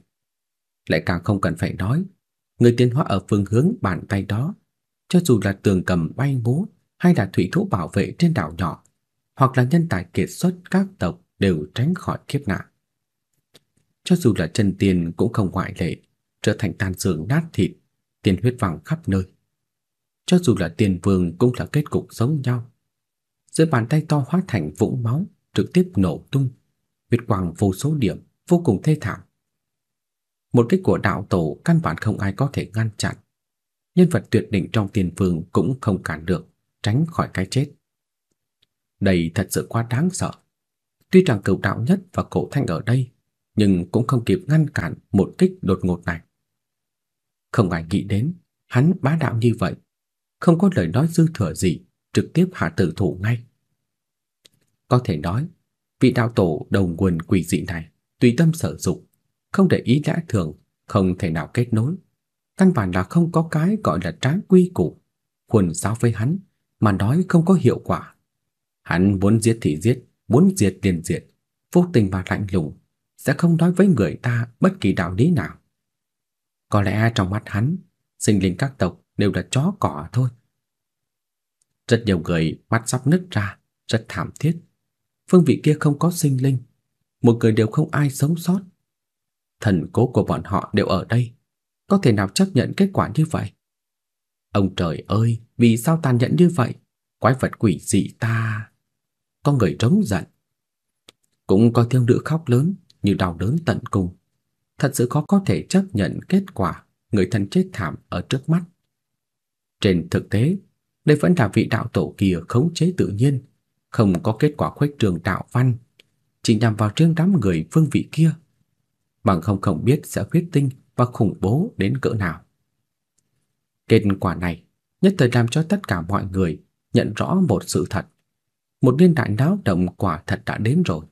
Lại càng không cần phải nói, người tiến hóa ở phương hướng bàn tay đó, cho dù là tường cầm bay bố, hay là thủy thủ bảo vệ trên đảo nhỏ, hoặc là nhân tài kiệt xuất các tộc đều tránh khỏi kiếp nạn. Cho dù là chân tiền cũng không ngoại lệ, trở thành tan xương nát thịt, tiền huyết vàng khắp nơi cho dù là tiền vương cũng là kết cục giống nhau. Giữa bàn tay to hóa thành vũng máu, trực tiếp nổ tung, huyết quang vô số điểm, vô cùng thê thảm. Một kích của đạo tổ căn bản không ai có thể ngăn chặn. Nhân vật tuyệt đỉnh trong tiền vương cũng không cản được, tránh khỏi cái chết. Đây thật sự quá đáng sợ. Tuy rằng cửu đạo nhất và cổ thanh ở đây, nhưng cũng không kịp ngăn cản một kích đột ngột này. Không ai nghĩ đến, hắn bá đạo như vậy không có lời nói dư thừa gì, trực tiếp hạ tử thủ ngay. Có thể nói, vị đạo tổ đầu quần quỷ dị này tùy tâm sở dụng, không để ý lẽ thường, không thể nào kết nối. Căn bản là không có cái gọi là trái quy củ, quần giáo với hắn mà nói không có hiệu quả. Hắn muốn giết thì giết, muốn diệt liền diệt, vô tình và lạnh lùng, sẽ không nói với người ta bất kỳ đạo lý nào. Có lẽ trong mắt hắn, sinh linh các tộc đều là chó cỏ thôi. Rất nhiều người mắt sắp nứt ra, rất thảm thiết. Phương vị kia không có sinh linh, một người đều không ai sống sót. Thần cố của bọn họ đều ở đây, có thể nào chấp nhận kết quả như vậy? Ông trời ơi, vì sao tàn nhẫn như vậy? Quái vật quỷ dị ta. Có người trống giận. Cũng có thiếu nữ khóc lớn như đau đớn tận cùng. Thật sự khó có thể chấp nhận kết quả người thân chết thảm ở trước mắt. Trên thực tế, đây vẫn là vị đạo tổ kia khống chế tự nhiên, không có kết quả khuếch trường đạo văn, chỉ nhằm vào trương đám người phương vị kia. Bằng không không biết sẽ huyết tinh và khủng bố đến cỡ nào. Kết quả này nhất thời làm cho tất cả mọi người nhận rõ một sự thật. Một niên đại náo động quả thật đã đến rồi.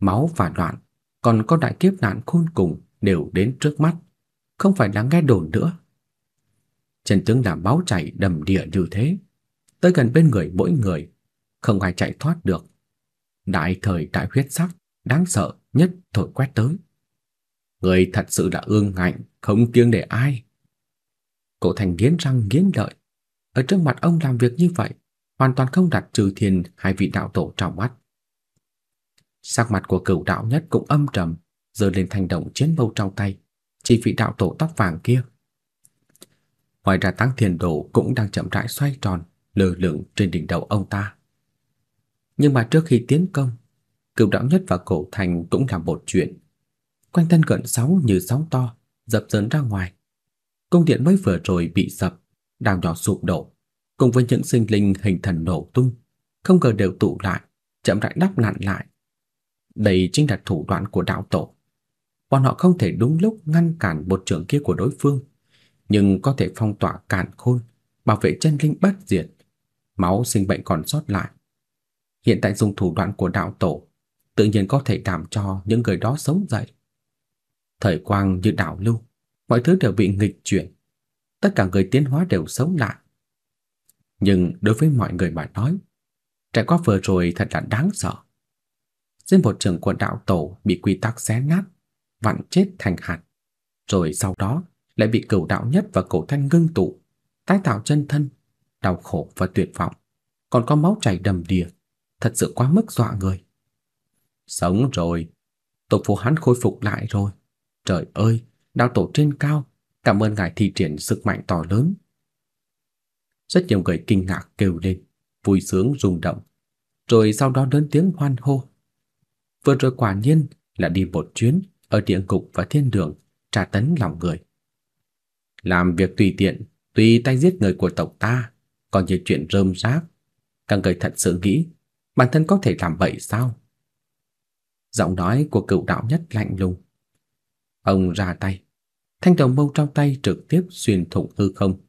Máu và loạn, còn có đại kiếp nạn khôn cùng đều đến trước mắt, không phải đáng nghe đồn nữa. Chân tướng làm báo chạy đầm địa như thế, tới gần bên người mỗi người, không ai chạy thoát được. Đại thời đại huyết sắc đáng sợ nhất thổi quét tới. Người thật sự đã ương ngạnh, không kiêng để ai. Cổ Thành nghiến răng nghiến lợi, ở trước mặt ông làm việc như vậy, hoàn toàn không đặt trừ thiền hai vị đạo tổ trong mắt. Sắc mặt của cửu đạo nhất cũng âm trầm, giơ lên thành động chiến mâu trong tay, chỉ vị đạo tổ tóc vàng kia Ngoài ra tăng thiên đồ cũng đang chậm rãi xoay tròn, lơ lửng trên đỉnh đầu ông ta. Nhưng mà trước khi tiến công, cựu đạo nhất và cổ thành cũng làm một chuyện. Quanh thân cận sóng như sóng to, dập dờn ra ngoài. Cung điện mới vừa rồi bị sập, đang nhỏ sụp đổ, cùng với những sinh linh hình thần nổ tung, không ngờ đều tụ lại, chậm rãi đắp nặn lại. Đây chính là thủ đoạn của đạo tổ. Bọn họ không thể đúng lúc ngăn cản một trưởng kia của đối phương, nhưng có thể phong tỏa cản khôn, bảo vệ chân linh bất diệt, máu sinh bệnh còn sót lại. Hiện tại dùng thủ đoạn của đạo tổ, tự nhiên có thể đảm cho những người đó sống dậy. Thời quang như đảo lưu, mọi thứ đều bị nghịch chuyển, tất cả người tiến hóa đều sống lại. Nhưng đối với mọi người mà nói, trải qua vừa rồi thật là đáng sợ. Dưới một trường của đạo tổ bị quy tắc xé nát, vặn chết thành hạt, rồi sau đó lại bị cửu đạo nhất và cổ thanh ngưng tụ, tái tạo chân thân, đau khổ và tuyệt vọng, còn có máu chảy đầm đìa, thật sự quá mức dọa người. Sống rồi, tổ phụ hắn khôi phục lại rồi. Trời ơi, đạo tổ trên cao, cảm ơn ngài thi triển sức mạnh to lớn. Rất nhiều người kinh ngạc kêu lên, vui sướng rung động, rồi sau đó lớn tiếng hoan hô. Vừa rồi quả nhiên là đi một chuyến ở địa ngục và thiên đường, trà tấn lòng người làm việc tùy tiện, tùy tay giết người của tộc ta, còn như chuyện rơm rác. Các người thật sự nghĩ bản thân có thể làm vậy sao? Giọng nói của cựu đạo nhất lạnh lùng. Ông ra tay, thanh đồng mâu trong tay trực tiếp xuyên thủng hư không,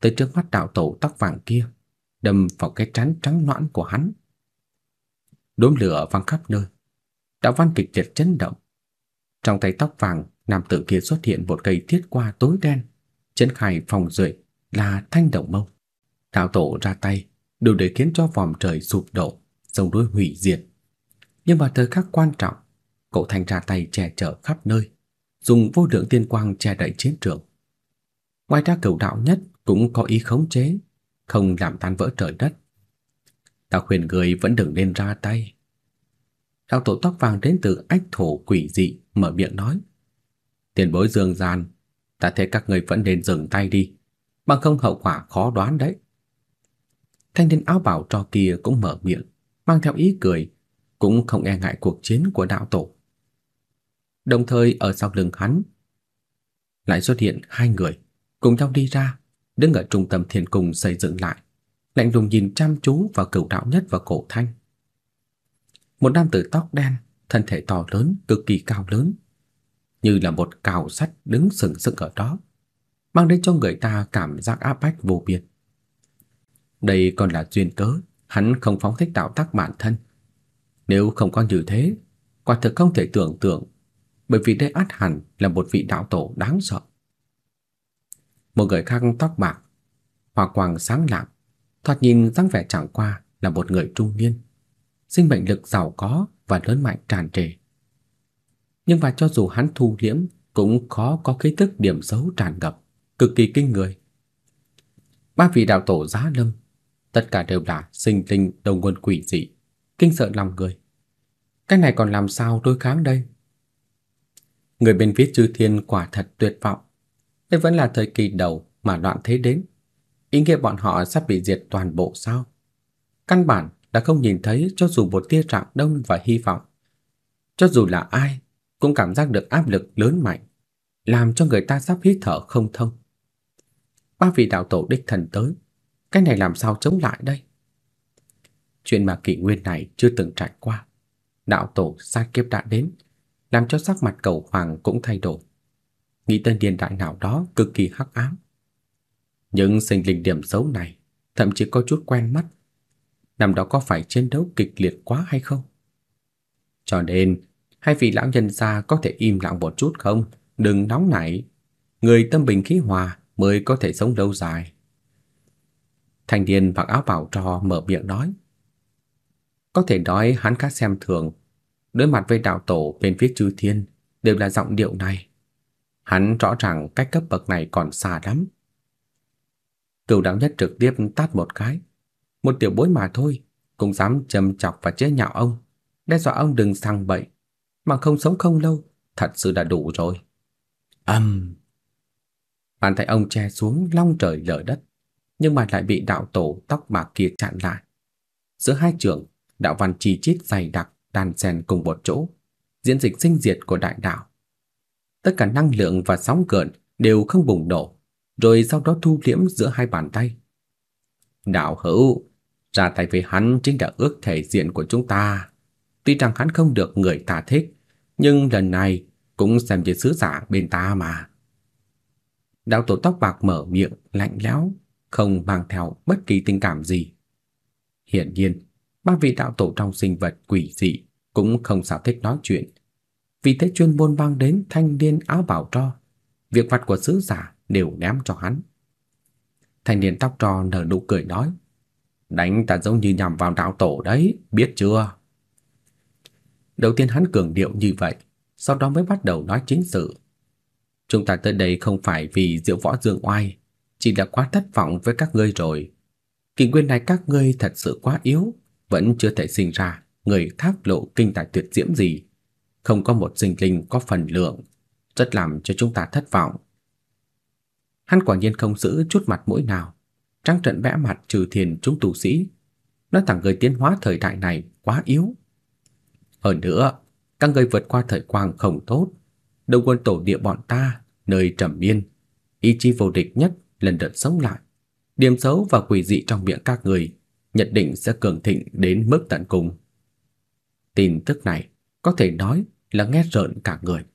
tới trước mắt đạo tổ tóc vàng kia, đâm vào cái trán trắng nõn của hắn. Đốm lửa văng khắp nơi, đạo văn kịch liệt chấn động. Trong tay tóc vàng, nam tử kia xuất hiện một cây thiết qua tối đen Triển khai phòng rưỡi là thanh động mông. Đạo tổ ra tay đều để khiến cho vòm trời sụp đổ, sông núi hủy diệt. Nhưng vào thời khắc quan trọng, cậu thành ra tay che chở khắp nơi, dùng vô lượng tiên quang che đậy chiến trường. Ngoài ra cửu đạo nhất cũng có ý khống chế, không làm tan vỡ trời đất. Ta khuyên người vẫn đừng nên ra tay. Đạo tổ tóc vàng đến từ ách thổ quỷ dị mở miệng nói. Tiền bối dương gian Ta thấy các người vẫn nên dừng tay đi, bằng không hậu quả khó đoán đấy. Thanh niên áo bào trò kia cũng mở miệng, mang theo ý cười, cũng không e ngại cuộc chiến của đạo tổ. Đồng thời ở sau lưng hắn lại xuất hiện hai người, cùng nhau đi ra, đứng ở trung tâm thiên cung xây dựng lại, lạnh lùng nhìn chăm chú vào cửu đạo nhất và cổ thanh. Một nam tử tóc đen, thân thể to lớn, cực kỳ cao lớn, như là một cào sắt đứng sừng sững ở đó, mang đến cho người ta cảm giác áp bách vô biên. Đây còn là duyên cớ hắn không phóng thích đạo tác bản thân. Nếu không có như thế, quả thực không thể tưởng tượng, bởi vì đây át hẳn là một vị đạo tổ đáng sợ. Một người khác tóc bạc, hoa quang sáng lạng, thoạt nhìn dáng vẻ chẳng qua là một người trung niên, sinh mệnh lực giàu có và lớn mạnh tràn trề nhưng mà cho dù hắn thu liễm cũng khó có khí tức điểm xấu tràn ngập, cực kỳ kinh người. Ba vị đạo tổ giá lâm, tất cả đều là sinh linh đồng nguồn quỷ dị, kinh sợ lòng người. Cái này còn làm sao đối kháng đây? Người bên viết chư thiên quả thật tuyệt vọng. Đây vẫn là thời kỳ đầu mà loạn thế đến. Ý nghĩa bọn họ sắp bị diệt toàn bộ sao? Căn bản đã không nhìn thấy cho dù một tia trạng đông và hy vọng. Cho dù là ai cũng cảm giác được áp lực lớn mạnh, làm cho người ta sắp hít thở không thông. Ba vị đạo tổ đích thần tới, cái này làm sao chống lại đây? Chuyện mà kỷ nguyên này chưa từng trải qua, đạo tổ sát kiếp đã đến, làm cho sắc mặt cầu hoàng cũng thay đổi. Nghĩ tên điền đại nào đó cực kỳ hắc ám. Những sinh linh điểm xấu này thậm chí có chút quen mắt. Năm đó có phải chiến đấu kịch liệt quá hay không? Cho nên Hai vị lão nhân gia có thể im lặng một chút không? Đừng nóng nảy. Người tâm bình khí hòa mới có thể sống lâu dài. thành niên mặc áo bảo trò mở miệng nói. Có thể nói hắn khá xem thường. Đối mặt với đạo tổ bên phía chư thiên đều là giọng điệu này. Hắn rõ ràng cách cấp bậc này còn xa lắm. cựu đạo nhất trực tiếp tát một cái. Một tiểu bối mà thôi, cũng dám châm chọc và chế nhạo ông, đe dọa ông đừng sang bậy mà không sống không lâu, thật sự đã đủ rồi. Ầm. Bàn tay ông che xuống long trời lở đất, nhưng mà lại bị đạo tổ tóc bạc kia chặn lại. Giữa hai trường, đạo văn chi chít dày đặc đan xen cùng một chỗ, diễn dịch sinh diệt của đại đạo. Tất cả năng lượng và sóng gợn đều không bùng nổ, rồi sau đó thu liễm giữa hai bàn tay. Đạo hữu, ra tay với hắn chính là ước thể diện của chúng ta. Tuy rằng hắn không được người ta thích, nhưng lần này cũng xem như sứ giả bên ta mà. Đạo tổ tóc bạc mở miệng lạnh lẽo, không mang theo bất kỳ tình cảm gì. Hiển nhiên, ba vị đạo tổ trong sinh vật quỷ dị cũng không sao thích nói chuyện. Vì thế chuyên môn mang đến thanh niên áo bảo tro, việc vặt của sứ giả đều ném cho hắn. Thanh niên tóc tro nở nụ cười nói: "Đánh ta giống như nhằm vào đạo tổ đấy, biết chưa?" Đầu tiên hắn cường điệu như vậy, sau đó mới bắt đầu nói chính sự. Chúng ta tới đây không phải vì Diệu Võ Dương Oai, chỉ là quá thất vọng với các ngươi rồi. Kỷ nguyên này các ngươi thật sự quá yếu, vẫn chưa thể sinh ra người tháp lộ kinh tài tuyệt diễm gì, không có một sinh linh có phần lượng, rất làm cho chúng ta thất vọng. Hắn quả nhiên không giữ chút mặt mũi nào, trắng trợn vẽ mặt trừ thiền chúng tu sĩ, nói thẳng người tiến hóa thời đại này quá yếu, hơn nữa, các người vượt qua thời quang không tốt, đồng quân tổ địa bọn ta, nơi trầm biên, ý chí vô địch nhất lần lượt sống lại. Điểm xấu và quỷ dị trong miệng các người nhất định sẽ cường thịnh đến mức tận cùng. Tin tức này có thể nói là nghe rợn cả người.